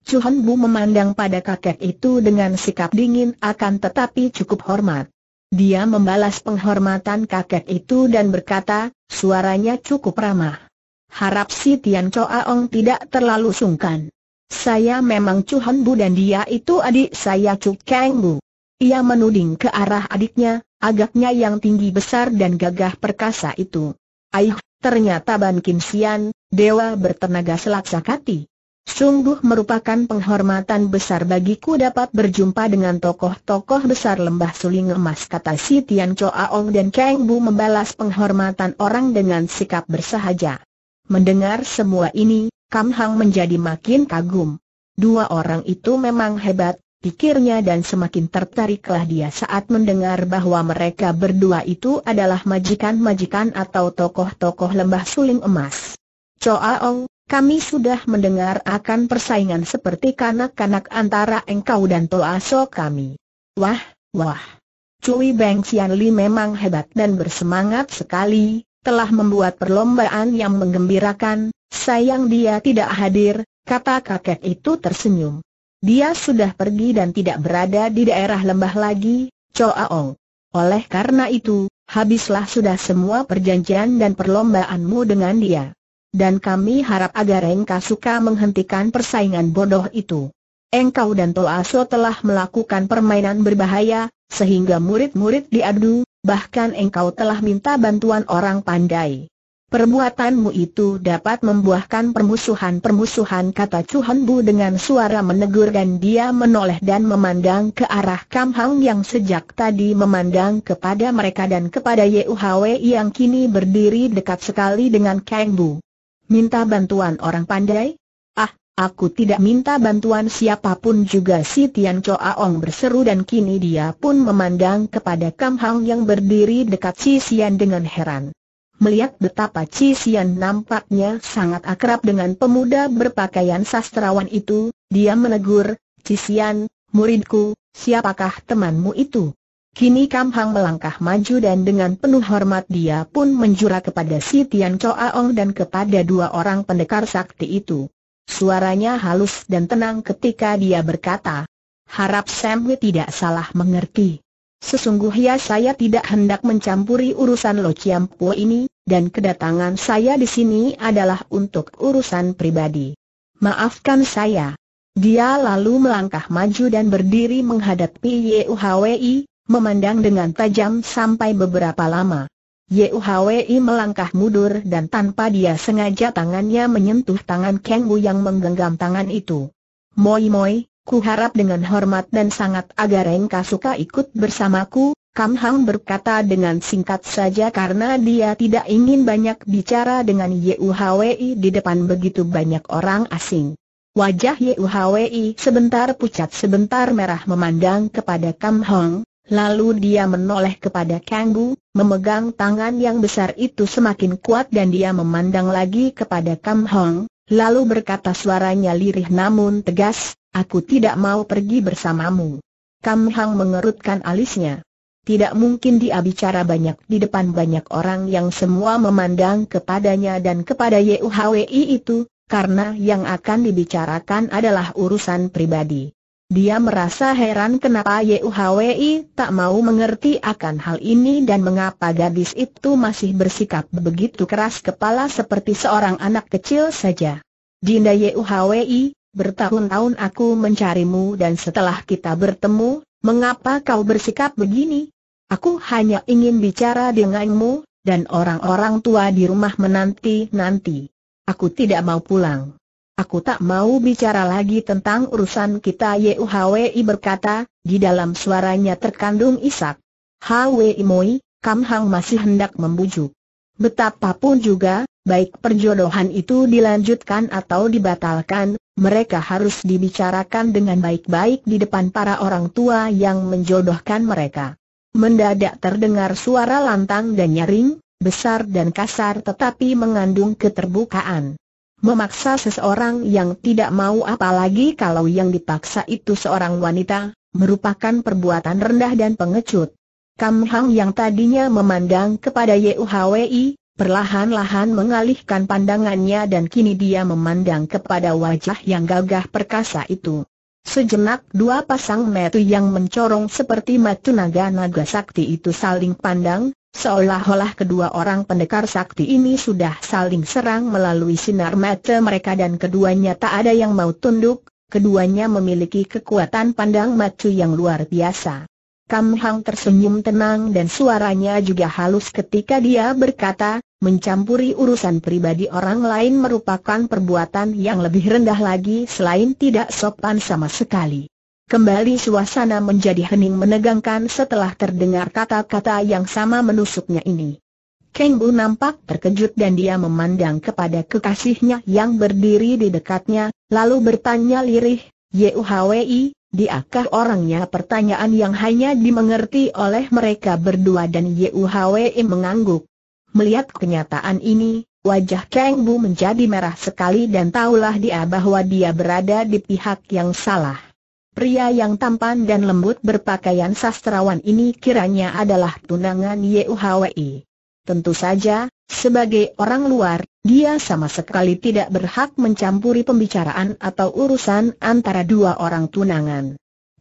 Chu Hon Bu memandang pada kakek itu dengan sikap dingin akan tetapi cukup hormat. Dia membalas penghormatan kakek itu dan berkata, suaranya cukup ramah. Harap si Tian Choa Ong tidak terlalu sungkan. Saya memang Chu Han Bu dan dia itu adik saya Chu Kang Bu. Ia menuding ke arah adiknya, agaknya yang tinggi besar dan gagah perkasa itu. Aih, ternyata Ban Kim Sian, dewa bertenaga selaksakati. Sungguh merupakan penghormatan besar bagiku dapat berjumpa dengan tokoh-tokoh besar lembah suling emas kata si Tian Cho Aong dan Kang Bu membalas penghormatan orang dengan sikap bersahaja. Mendengar semua ini, Kam Hang menjadi makin kagum. Dua orang itu memang hebat, pikirnya dan semakin tertariklah dia saat mendengar bahwa mereka berdua itu adalah majikan-majikan atau tokoh-tokoh lembah suling emas. Ong, kami sudah mendengar akan persaingan seperti kanak-kanak antara engkau dan Toa So kami. Wah, wah. Cui Beng Xian Li memang hebat dan bersemangat sekali, telah membuat perlombaan yang menggembirakan, Sayang dia tidak hadir, kata kakek itu tersenyum. Dia sudah pergi dan tidak berada di daerah lembah lagi, Choaong. Oleh karena itu, habislah sudah semua perjanjian dan perlombaanmu dengan dia. Dan kami harap agar Engkau suka menghentikan persaingan bodoh itu. Engkau dan Toaso telah melakukan permainan berbahaya, sehingga murid-murid diadu, bahkan engkau telah minta bantuan orang pandai. Perbuatanmu itu dapat membuahkan permusuhan-permusuhan kata Han Bu dengan suara menegur dan dia menoleh dan memandang ke arah Kam Hang yang sejak tadi memandang kepada mereka dan kepada Hwe yang kini berdiri dekat sekali dengan Kang Bu. Minta bantuan orang pandai? Ah, aku tidak minta bantuan siapapun juga si Tian Cho Aong berseru dan kini dia pun memandang kepada Kam Hang yang berdiri dekat si Sian dengan heran melihat betapa Cisian nampaknya sangat akrab dengan pemuda berpakaian sastrawan itu, dia menegur, Cisian, muridku, siapakah temanmu itu? Kini Kam Hang melangkah maju dan dengan penuh hormat dia pun menjura kepada si Tian Choaong dan kepada dua orang pendekar sakti itu. Suaranya halus dan tenang ketika dia berkata, Harap Samwi tidak salah mengerti. Sesungguhnya saya tidak hendak mencampuri urusan Lo Chiampo ini, dan kedatangan saya di sini adalah untuk urusan pribadi. Maafkan saya. Dia lalu melangkah maju dan berdiri menghadapi Hwei, memandang dengan tajam sampai beberapa lama. Hwei melangkah mundur dan tanpa dia sengaja tangannya menyentuh tangan Kengbu yang menggenggam tangan itu. Moi moi, Kuharap dengan hormat dan sangat agar Engka suka ikut bersamaku, Kam Hang berkata dengan singkat saja karena dia tidak ingin banyak bicara dengan Yuhwi di depan begitu banyak orang asing. Wajah Yuhwi sebentar pucat sebentar merah memandang kepada Kam Hang, lalu dia menoleh kepada Kang Bu, memegang tangan yang besar itu semakin kuat dan dia memandang lagi kepada Kam Hong, lalu berkata suaranya lirih namun tegas, Aku tidak mau pergi bersamamu. Kam Hang mengerutkan alisnya. Tidak mungkin dia bicara banyak di depan banyak orang yang semua memandang kepadanya dan kepada YUHWI itu, karena yang akan dibicarakan adalah urusan pribadi. Dia merasa heran kenapa YUHWI tak mau mengerti akan hal ini dan mengapa gadis itu masih bersikap begitu keras kepala seperti seorang anak kecil saja. Dinda YUHWI, bertahun-tahun aku mencarimu dan setelah kita bertemu, mengapa kau bersikap begini? Aku hanya ingin bicara denganmu, dan orang-orang tua di rumah menanti-nanti. Aku tidak mau pulang. Aku tak mau bicara lagi tentang urusan kita Yuhwi berkata, di dalam suaranya terkandung isak. Hwi Moi, Kam Hang masih hendak membujuk. Betapapun juga, baik perjodohan itu dilanjutkan atau dibatalkan, mereka harus dibicarakan dengan baik-baik di depan para orang tua yang menjodohkan mereka. Mendadak terdengar suara lantang dan nyaring, besar dan kasar tetapi mengandung keterbukaan. Memaksa seseorang yang tidak mau apalagi kalau yang dipaksa itu seorang wanita, merupakan perbuatan rendah dan pengecut. Kam Hang yang tadinya memandang kepada Yehu Hwi, perlahan-lahan mengalihkan pandangannya dan kini dia memandang kepada wajah yang gagah perkasa itu. Sejenak dua pasang metu yang mencorong seperti mata naga-naga sakti itu saling pandang, seolah-olah kedua orang pendekar sakti ini sudah saling serang melalui sinar mata mereka dan keduanya tak ada yang mau tunduk, keduanya memiliki kekuatan pandang mata yang luar biasa. Kam Hang tersenyum tenang dan suaranya juga halus ketika dia berkata, mencampuri urusan pribadi orang lain merupakan perbuatan yang lebih rendah lagi selain tidak sopan sama sekali. Kembali suasana menjadi hening menegangkan setelah terdengar kata-kata yang sama menusuknya ini. Keng Bu nampak terkejut dan dia memandang kepada kekasihnya yang berdiri di dekatnya, lalu bertanya lirih, Yuhwi, Diakah orangnya pertanyaan yang hanya dimengerti oleh mereka berdua dan Yuhwe mengangguk. Melihat kenyataan ini, wajah Kang Bu menjadi merah sekali dan taulah dia bahwa dia berada di pihak yang salah. Pria yang tampan dan lembut berpakaian sastrawan ini kiranya adalah tunangan Yuhwe. Tentu saja, sebagai orang luar, dia sama sekali tidak berhak mencampuri pembicaraan atau urusan antara dua orang tunangan.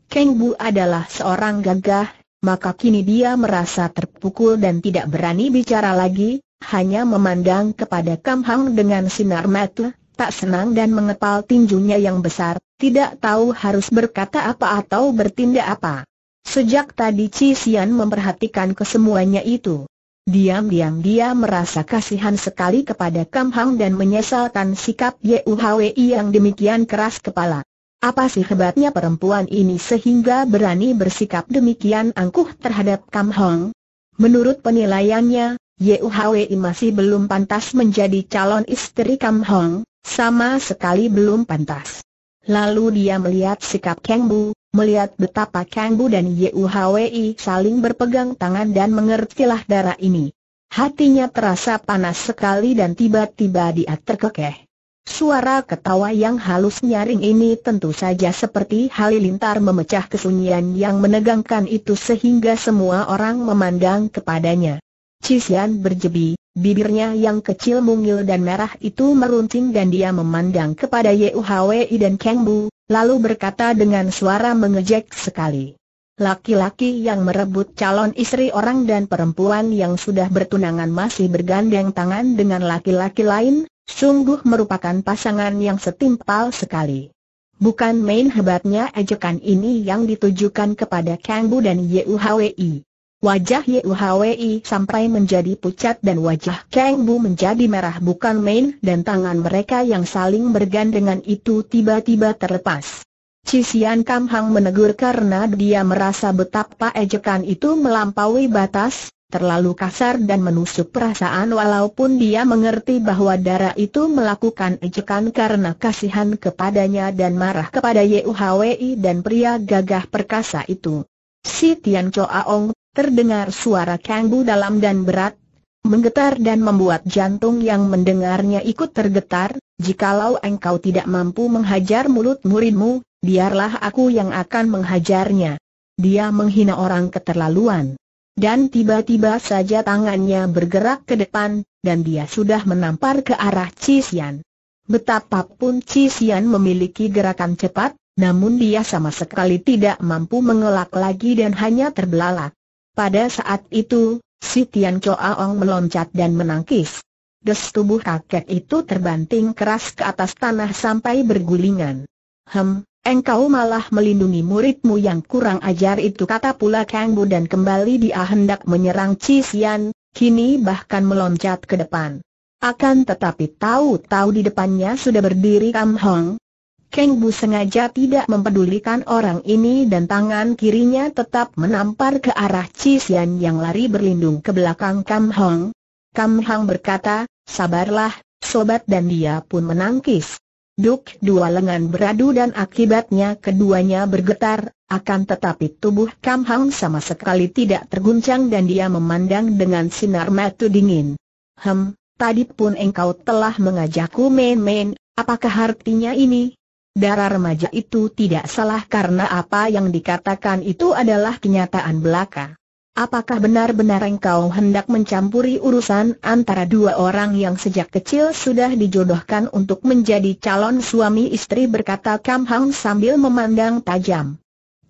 Keng Bu adalah seorang gagah, maka kini dia merasa terpukul dan tidak berani bicara lagi, hanya memandang kepada Kam Hang dengan sinar mata, tak senang dan mengepal tinjunya yang besar, tidak tahu harus berkata apa atau bertindak apa. Sejak tadi Ci Xian memperhatikan kesemuanya itu. Diam-diam dia merasa kasihan sekali kepada Kam Hang dan menyesalkan sikap Yuhwi yang demikian keras kepala. Apa sih hebatnya perempuan ini sehingga berani bersikap demikian angkuh terhadap Kam Hong? Menurut penilaiannya, Yuhwi masih belum pantas menjadi calon istri Kam Hong, sama sekali belum pantas. Lalu dia melihat sikap Kang Bu, melihat betapa Kang Bu dan Yuhwi saling berpegang tangan dan mengertilah darah ini. Hatinya terasa panas sekali dan tiba-tiba dia terkekeh. Suara ketawa yang halus nyaring ini tentu saja seperti halilintar memecah kesunyian yang menegangkan itu sehingga semua orang memandang kepadanya. Cisian berjebi, bibirnya yang kecil mungil dan merah itu meruncing dan dia memandang kepada Yuhwi dan Kang lalu berkata dengan suara mengejek sekali. Laki-laki yang merebut calon istri orang dan perempuan yang sudah bertunangan masih bergandeng tangan dengan laki-laki lain, sungguh merupakan pasangan yang setimpal sekali. Bukan main hebatnya ejekan ini yang ditujukan kepada Kang Bu dan Yuhwi. Wajah Yuhwi sampai menjadi pucat dan wajah Kang Bu menjadi merah bukan main dan tangan mereka yang saling bergandengan itu tiba-tiba terlepas. Cisian Kam Hang menegur karena dia merasa betapa ejekan itu melampaui batas, terlalu kasar dan menusuk perasaan walaupun dia mengerti bahwa darah itu melakukan ejekan karena kasihan kepadanya dan marah kepada Yuhwi dan pria gagah perkasa itu. Si Tian Choa Ong terdengar suara kanggu dalam dan berat, menggetar dan membuat jantung yang mendengarnya ikut tergetar, jikalau engkau tidak mampu menghajar mulut muridmu, biarlah aku yang akan menghajarnya. Dia menghina orang keterlaluan. Dan tiba-tiba saja tangannya bergerak ke depan, dan dia sudah menampar ke arah Cisian. Betapapun Cisian memiliki gerakan cepat, namun dia sama sekali tidak mampu mengelak lagi dan hanya terbelalak. Pada saat itu, si Tian Choaong meloncat dan menangkis. Des tubuh kakek itu terbanting keras ke atas tanah sampai bergulingan. Hem, engkau malah melindungi muridmu yang kurang ajar itu kata pula Kang Bu dan kembali dia hendak menyerang Cisian, kini bahkan meloncat ke depan. Akan tetapi tahu-tahu di depannya sudah berdiri Kam Hong, Keng Bu sengaja tidak mempedulikan orang ini dan tangan kirinya tetap menampar ke arah Cisian yang lari berlindung ke belakang Kam Hong. Kam Hong berkata, sabarlah, sobat dan dia pun menangkis. Duk dua lengan beradu dan akibatnya keduanya bergetar, akan tetapi tubuh Kam Hong sama sekali tidak terguncang dan dia memandang dengan sinar mata dingin. Hem, tadi pun engkau telah mengajakku main-main, apakah artinya ini? Darah remaja itu tidak salah karena apa yang dikatakan itu adalah kenyataan belaka. Apakah benar-benar engkau hendak mencampuri urusan antara dua orang yang sejak kecil sudah dijodohkan untuk menjadi calon suami istri berkata Kam Hang sambil memandang tajam.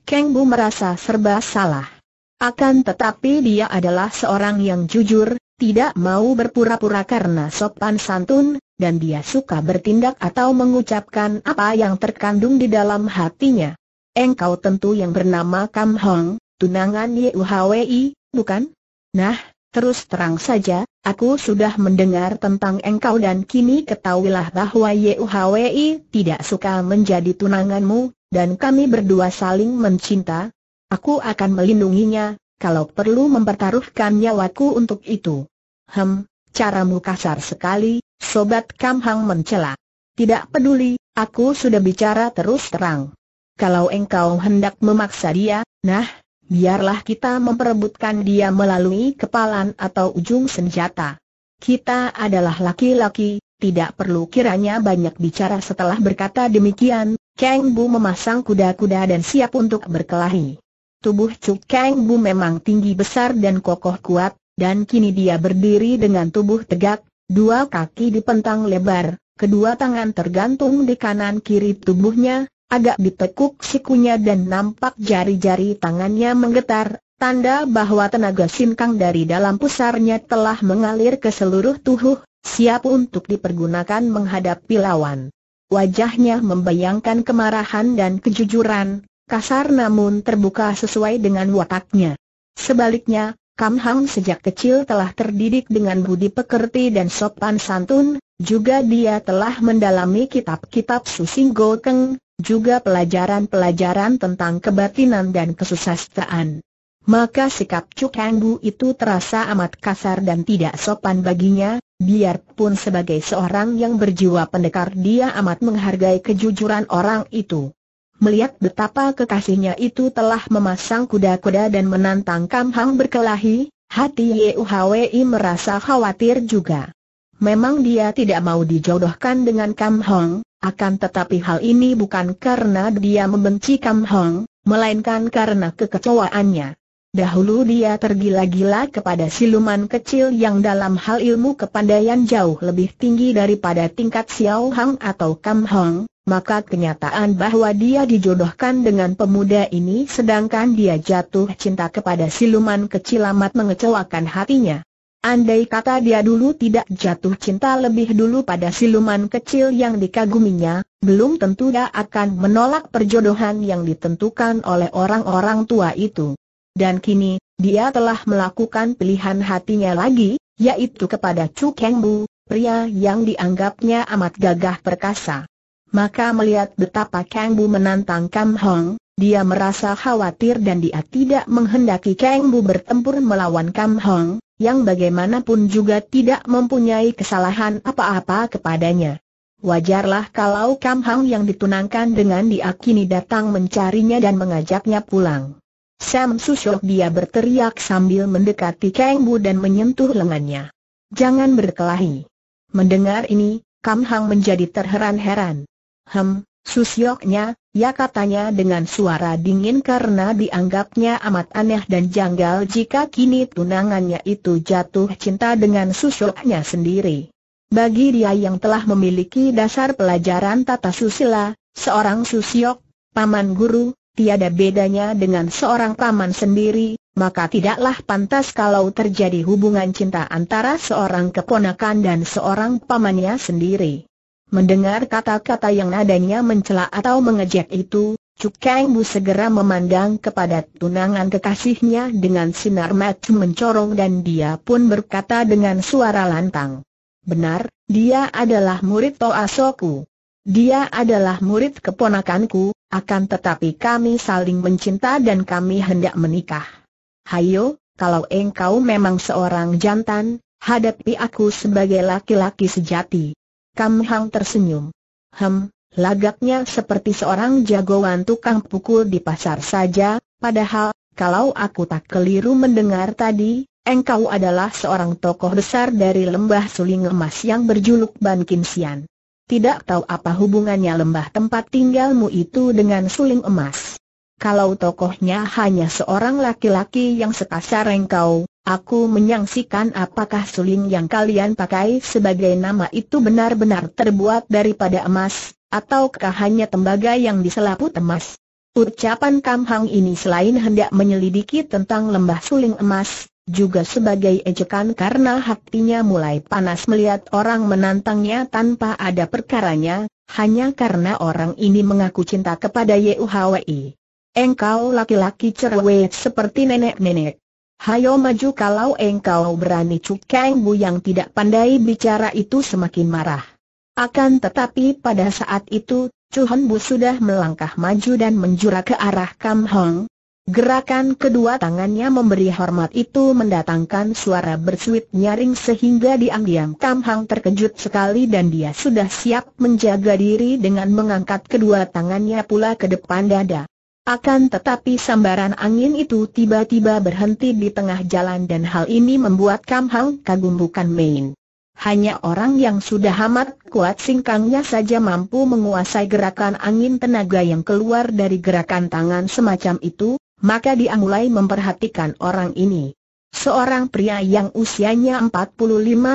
Keng Bu merasa serba salah. Akan tetapi dia adalah seorang yang jujur, tidak mau berpura-pura karena sopan santun, dan dia suka bertindak atau mengucapkan apa yang terkandung di dalam hatinya. Engkau tentu yang bernama Kam Hong, tunangan Yuhwei, bukan? Nah, terus terang saja, aku sudah mendengar tentang engkau dan kini ketahuilah bahwa Yuhwei tidak suka menjadi tunanganmu, dan kami berdua saling mencinta. Aku akan melindunginya, kalau perlu mempertaruhkan nyawaku untuk itu. Hem, caramu kasar sekali, Sobat Kamhang mencela. Tidak peduli, aku sudah bicara terus terang. Kalau engkau hendak memaksa dia, nah, biarlah kita memperebutkan dia melalui kepalan atau ujung senjata. Kita adalah laki-laki, tidak perlu kiranya banyak bicara setelah berkata demikian, Kang Bu memasang kuda-kuda dan siap untuk berkelahi. Tubuh Kang Bu memang tinggi besar dan kokoh kuat, dan kini dia berdiri dengan tubuh tegak, dua kaki dipentang lebar, kedua tangan tergantung di kanan kiri tubuhnya, agak ditekuk sikunya dan nampak jari-jari tangannya menggetar, tanda bahwa tenaga sinkang dari dalam pusarnya telah mengalir ke seluruh tubuh, siap untuk dipergunakan menghadapi lawan. Wajahnya membayangkan kemarahan dan kejujuran, kasar namun terbuka sesuai dengan wataknya. Sebaliknya, Kam Hang sejak kecil telah terdidik dengan budi pekerti dan sopan santun, juga dia telah mendalami kitab-kitab Susing Go Keng, juga pelajaran-pelajaran tentang kebatinan dan kesusastraan. Maka sikap Cuk Hang Bu itu terasa amat kasar dan tidak sopan baginya, biarpun sebagai seorang yang berjiwa pendekar dia amat menghargai kejujuran orang itu. Melihat betapa kekasihnya itu telah memasang kuda-kuda dan menantang Kam Hang berkelahi, hati Yuhwi merasa khawatir juga. Memang dia tidak mau dijodohkan dengan Kam Hong, akan tetapi hal ini bukan karena dia membenci Kam Hong, melainkan karena kekecewaannya. Dahulu dia tergila-gila kepada siluman kecil yang dalam hal ilmu kepandaian jauh lebih tinggi daripada tingkat Xiao Hang atau Kam Hong, maka kenyataan bahwa dia dijodohkan dengan pemuda ini sedangkan dia jatuh cinta kepada siluman kecil amat mengecewakan hatinya. Andai kata dia dulu tidak jatuh cinta lebih dulu pada siluman kecil yang dikaguminya, belum tentu dia akan menolak perjodohan yang ditentukan oleh orang-orang tua itu. Dan kini, dia telah melakukan pilihan hatinya lagi, yaitu kepada Chu Keng pria yang dianggapnya amat gagah perkasa maka melihat betapa Kang Bu menantang Kam Hong, dia merasa khawatir dan dia tidak menghendaki Kang Bu bertempur melawan Kam Hong, yang bagaimanapun juga tidak mempunyai kesalahan apa-apa kepadanya. Wajarlah kalau Kam Hong yang ditunangkan dengan diakini datang mencarinya dan mengajaknya pulang. Sam susuk dia berteriak sambil mendekati Kang Bu dan menyentuh lengannya. Jangan berkelahi. Mendengar ini, Kam Hong menjadi terheran-heran. Hem, susyoknya, ya katanya dengan suara dingin karena dianggapnya amat aneh dan janggal jika kini tunangannya itu jatuh cinta dengan susyoknya sendiri. Bagi dia yang telah memiliki dasar pelajaran tata susila, seorang susyok, paman guru, tiada bedanya dengan seorang paman sendiri, maka tidaklah pantas kalau terjadi hubungan cinta antara seorang keponakan dan seorang pamannya sendiri. Mendengar kata-kata yang nadanya mencela atau mengejek itu, Cuk Kang Bu segera memandang kepada tunangan kekasihnya dengan sinar mata mencorong dan dia pun berkata dengan suara lantang. Benar, dia adalah murid Toa Soku. Dia adalah murid keponakanku, akan tetapi kami saling mencinta dan kami hendak menikah. Hayo, kalau engkau memang seorang jantan, hadapi aku sebagai laki-laki sejati. Kam Hang tersenyum. Hem, lagaknya seperti seorang jagoan tukang pukul di pasar saja, padahal, kalau aku tak keliru mendengar tadi, engkau adalah seorang tokoh besar dari lembah suling emas yang berjuluk Ban Kim Sian. Tidak tahu apa hubungannya lembah tempat tinggalmu itu dengan suling emas. Kalau tokohnya hanya seorang laki-laki yang sekasar engkau, Aku menyaksikan apakah suling yang kalian pakai sebagai nama itu benar-benar terbuat daripada emas, ataukah hanya tembaga yang diselaput emas. Ucapan Kam Hang ini selain hendak menyelidiki tentang lembah suling emas, juga sebagai ejekan karena hatinya mulai panas melihat orang menantangnya tanpa ada perkaranya, hanya karena orang ini mengaku cinta kepada Yuhwi. Engkau laki-laki cerewet seperti nenek-nenek. Hayo maju kalau engkau berani Cukeng Bu yang tidak pandai bicara itu semakin marah. Akan tetapi pada saat itu, Chuhan Bu sudah melangkah maju dan menjura ke arah Kam Hong. Gerakan kedua tangannya memberi hormat itu mendatangkan suara bersuit nyaring sehingga diam-diam Kam Hang terkejut sekali dan dia sudah siap menjaga diri dengan mengangkat kedua tangannya pula ke depan dada. Akan tetapi sambaran angin itu tiba-tiba berhenti di tengah jalan dan hal ini membuat Kam Hang kagum bukan main. Hanya orang yang sudah amat kuat singkangnya saja mampu menguasai gerakan angin tenaga yang keluar dari gerakan tangan semacam itu, maka dia mulai memperhatikan orang ini. Seorang pria yang usianya 45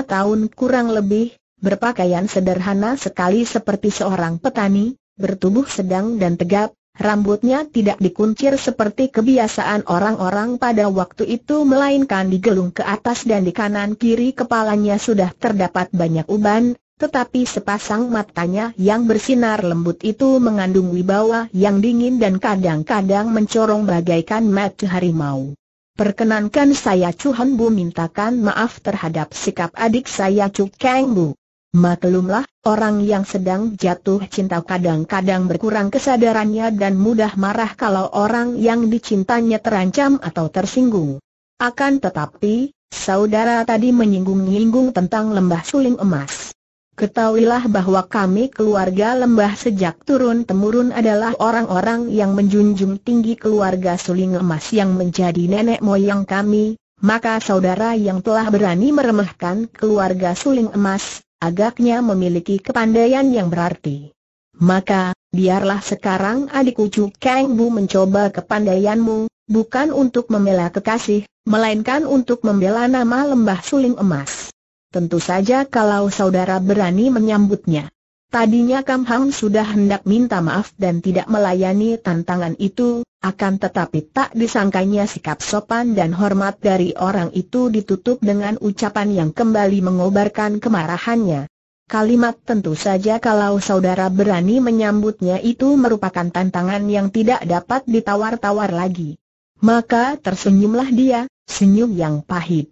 tahun kurang lebih, berpakaian sederhana sekali seperti seorang petani, bertubuh sedang dan tegap, rambutnya tidak dikuncir seperti kebiasaan orang-orang pada waktu itu melainkan digelung ke atas dan di kanan kiri kepalanya sudah terdapat banyak uban, tetapi sepasang matanya yang bersinar lembut itu mengandung wibawa yang dingin dan kadang-kadang mencorong bagaikan mata harimau. Perkenankan saya Chu Han Bu mintakan maaf terhadap sikap adik saya Chu Kang Bu. Maklumlah, orang yang sedang jatuh cinta kadang-kadang berkurang kesadarannya dan mudah marah kalau orang yang dicintanya terancam atau tersinggung. Akan tetapi, saudara tadi menyinggung-nyinggung tentang lembah suling emas. Ketahuilah bahwa kami keluarga lembah sejak turun-temurun adalah orang-orang yang menjunjung tinggi keluarga suling emas yang menjadi nenek moyang kami, maka saudara yang telah berani meremehkan keluarga suling emas, Agaknya memiliki kepandaian yang berarti. Maka, biarlah sekarang adikku Chu Kang Bu mencoba kepandaianmu, bukan untuk membela kekasih, melainkan untuk membela nama lembah suling emas. Tentu saja kalau saudara berani menyambutnya. Tadinya Kam Hang sudah hendak minta maaf dan tidak melayani tantangan itu, akan tetapi tak disangkanya sikap sopan dan hormat dari orang itu ditutup dengan ucapan yang kembali mengobarkan kemarahannya. Kalimat tentu saja kalau saudara berani menyambutnya itu merupakan tantangan yang tidak dapat ditawar-tawar lagi. Maka tersenyumlah dia, senyum yang pahit.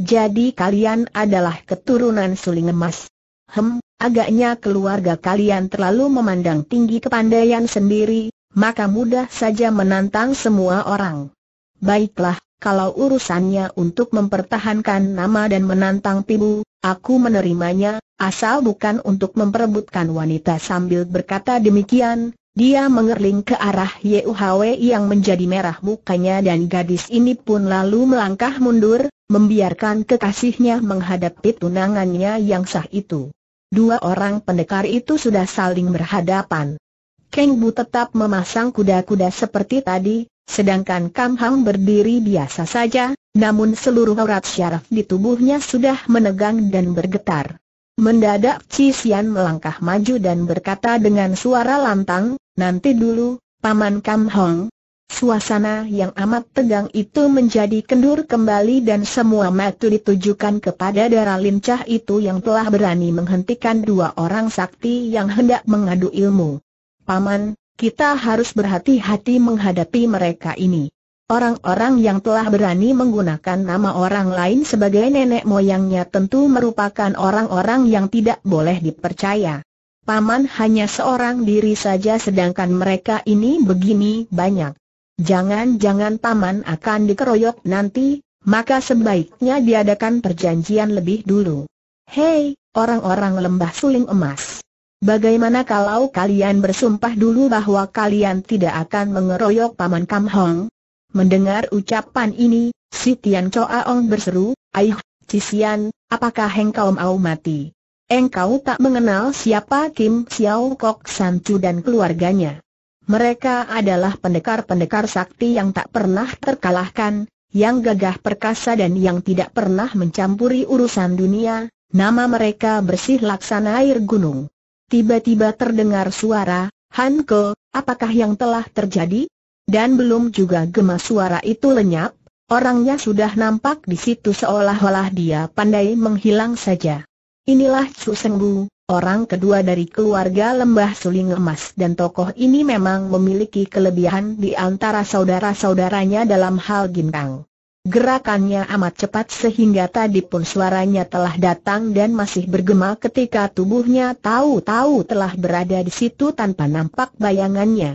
Jadi kalian adalah keturunan suling emas. Hem, agaknya keluarga kalian terlalu memandang tinggi kepandaian sendiri, maka mudah saja menantang semua orang. Baiklah, kalau urusannya untuk mempertahankan nama dan menantang pibu, aku menerimanya, asal bukan untuk memperebutkan wanita sambil berkata demikian, dia mengerling ke arah Yehuwe yang menjadi merah mukanya dan gadis ini pun lalu melangkah mundur, membiarkan kekasihnya menghadapi tunangannya yang sah itu. Dua orang pendekar itu sudah saling berhadapan. Keng Bu tetap memasang kuda-kuda seperti tadi, sedangkan Kam Hang berdiri biasa saja, namun seluruh urat syaraf di tubuhnya sudah menegang dan bergetar. Mendadak Cisian melangkah maju dan berkata dengan suara lantang, nanti dulu, Paman Kam Hong. Suasana yang amat tegang itu menjadi kendur kembali dan semua mata ditujukan kepada darah lincah itu yang telah berani menghentikan dua orang sakti yang hendak mengadu ilmu. Paman, kita harus berhati-hati menghadapi mereka ini. Orang-orang yang telah berani menggunakan nama orang lain sebagai nenek moyangnya tentu merupakan orang-orang yang tidak boleh dipercaya. Paman hanya seorang diri saja sedangkan mereka ini begini banyak. Jangan-jangan paman akan dikeroyok nanti, maka sebaiknya diadakan perjanjian lebih dulu. Hei, orang-orang lembah suling emas. Bagaimana kalau kalian bersumpah dulu bahwa kalian tidak akan mengeroyok paman Kam Hong? Mendengar ucapan ini, si Tian Choa Ong berseru, Aih, Cisian, apakah engkau mau mati? Engkau tak mengenal siapa Kim Xiao Kok San Chu dan keluarganya. Mereka adalah pendekar-pendekar sakti yang tak pernah terkalahkan, yang gagah perkasa dan yang tidak pernah mencampuri urusan dunia, nama mereka bersih laksana air gunung. Tiba-tiba terdengar suara, Hanko, apakah yang telah terjadi? Dan belum juga gemas suara itu lenyap, orangnya sudah nampak di situ seolah-olah dia pandai menghilang saja. Inilah Chu Seng orang kedua dari keluarga Lembah Suling Emas dan tokoh ini memang memiliki kelebihan di antara saudara-saudaranya dalam hal gintang. Gerakannya amat cepat sehingga tadi pun suaranya telah datang dan masih bergema ketika tubuhnya tahu-tahu telah berada di situ tanpa nampak bayangannya.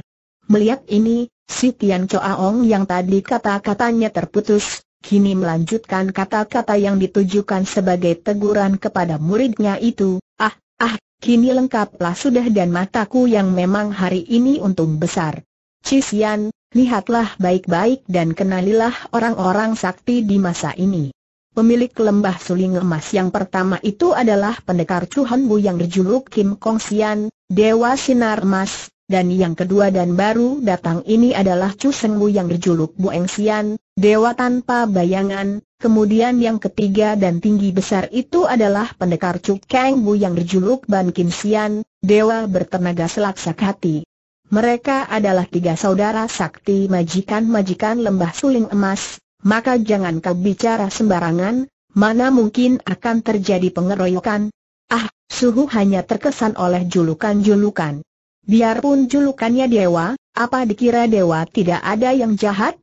Melihat ini, Si Tian Choaong yang tadi kata-katanya terputus, kini melanjutkan kata-kata yang ditujukan sebagai teguran kepada muridnya itu, ah, ah, kini lengkaplah sudah dan mataku yang memang hari ini untung besar. Cisian, lihatlah baik-baik dan kenalilah orang-orang sakti di masa ini. Pemilik lembah suling emas yang pertama itu adalah pendekar Chuhan Bu yang berjuluk Kim Kong Sian, Dewa Sinar Emas dan yang kedua dan baru datang ini adalah Chu Wu yang berjuluk Eng Sian, Dewa Tanpa Bayangan, kemudian yang ketiga dan tinggi besar itu adalah pendekar Chu Kang Wu yang berjuluk Ban Kim Sian, Dewa Bertenaga Selaksak Hati. Mereka adalah tiga saudara sakti majikan-majikan lembah suling emas, maka jangan kau bicara sembarangan, mana mungkin akan terjadi pengeroyokan. Ah, Suhu hanya terkesan oleh julukan-julukan. Biarpun julukannya dewa, apa dikira dewa tidak ada yang jahat?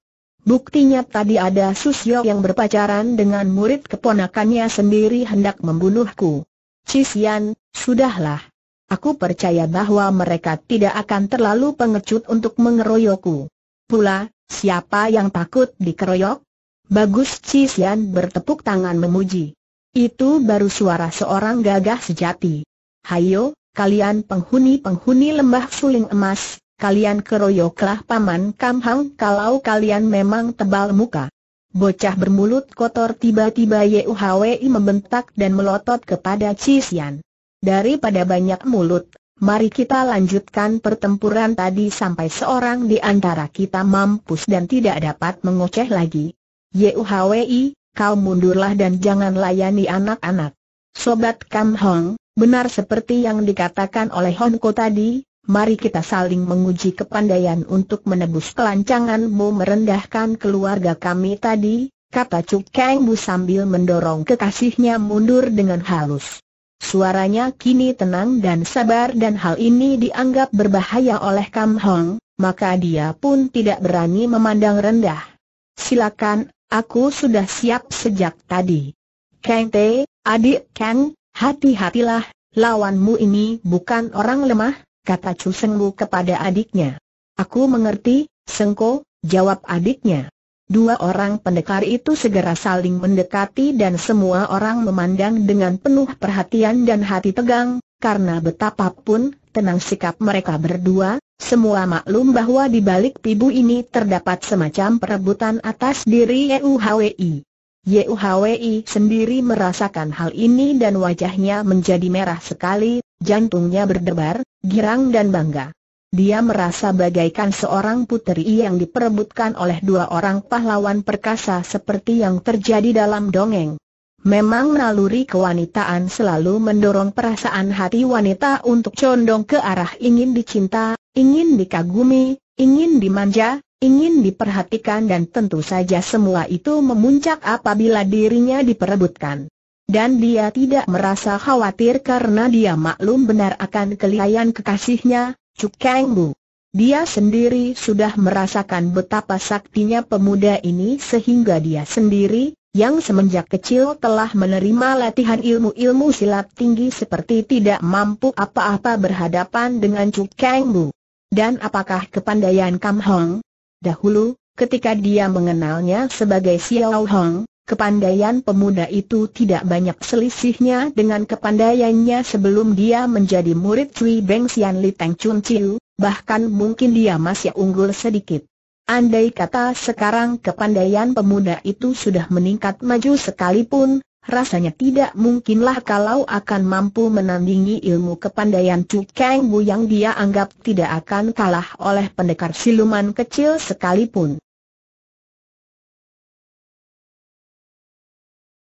Buktinya tadi ada Susyo yang berpacaran dengan murid keponakannya sendiri hendak membunuhku. Cisian, sudahlah. Aku percaya bahwa mereka tidak akan terlalu pengecut untuk mengeroyokku. Pula, siapa yang takut dikeroyok? Bagus Cisian bertepuk tangan memuji. Itu baru suara seorang gagah sejati. Hayo, kalian penghuni-penghuni lembah suling emas, kalian keroyoklah paman Kamhang kalau kalian memang tebal muka. Bocah bermulut kotor tiba-tiba Yuhwei membentak dan melotot kepada Cisian. Daripada banyak mulut, mari kita lanjutkan pertempuran tadi sampai seorang di antara kita mampus dan tidak dapat mengoceh lagi. Yuhwei, kau mundurlah dan jangan layani anak-anak. Sobat Kam Benar seperti yang dikatakan oleh Honko tadi, mari kita saling menguji kepandaian untuk menebus kelancanganmu merendahkan keluarga kami tadi, kata Cuk Kang Bu sambil mendorong kekasihnya mundur dengan halus. Suaranya kini tenang dan sabar dan hal ini dianggap berbahaya oleh Kam Hong, maka dia pun tidak berani memandang rendah. Silakan, aku sudah siap sejak tadi. Kang Te, adik Kang, Hati-hatilah, lawanmu ini bukan orang lemah, kata Chu Wu kepada adiknya. Aku mengerti, Sengko, jawab adiknya. Dua orang pendekar itu segera saling mendekati dan semua orang memandang dengan penuh perhatian dan hati tegang, karena betapapun tenang sikap mereka berdua, semua maklum bahwa di balik pibu ini terdapat semacam perebutan atas diri EUHWI. Yuhwi sendiri merasakan hal ini dan wajahnya menjadi merah sekali, jantungnya berdebar, girang dan bangga. Dia merasa bagaikan seorang puteri yang diperebutkan oleh dua orang pahlawan perkasa seperti yang terjadi dalam dongeng. Memang naluri kewanitaan selalu mendorong perasaan hati wanita untuk condong ke arah ingin dicinta, ingin dikagumi, ingin dimanja, ingin diperhatikan dan tentu saja semua itu memuncak apabila dirinya diperebutkan. Dan dia tidak merasa khawatir karena dia maklum benar akan kelihayan kekasihnya, Kang Bu. Dia sendiri sudah merasakan betapa saktinya pemuda ini sehingga dia sendiri, yang semenjak kecil telah menerima latihan ilmu-ilmu silat tinggi seperti tidak mampu apa-apa berhadapan dengan Kang Bu. Dan apakah kepandaian Kam Hong, Dahulu, ketika dia mengenalnya sebagai Xiao Hong, kepandaian pemuda itu tidak banyak selisihnya dengan kepandaiannya sebelum dia menjadi murid Cui Beng Xian Li Teng Chun Chiu, bahkan mungkin dia masih unggul sedikit. Andai kata sekarang kepandaian pemuda itu sudah meningkat maju sekalipun, rasanya tidak mungkinlah kalau akan mampu menandingi ilmu kepandaian Chu Kang Bu yang dia anggap tidak akan kalah oleh pendekar siluman kecil sekalipun.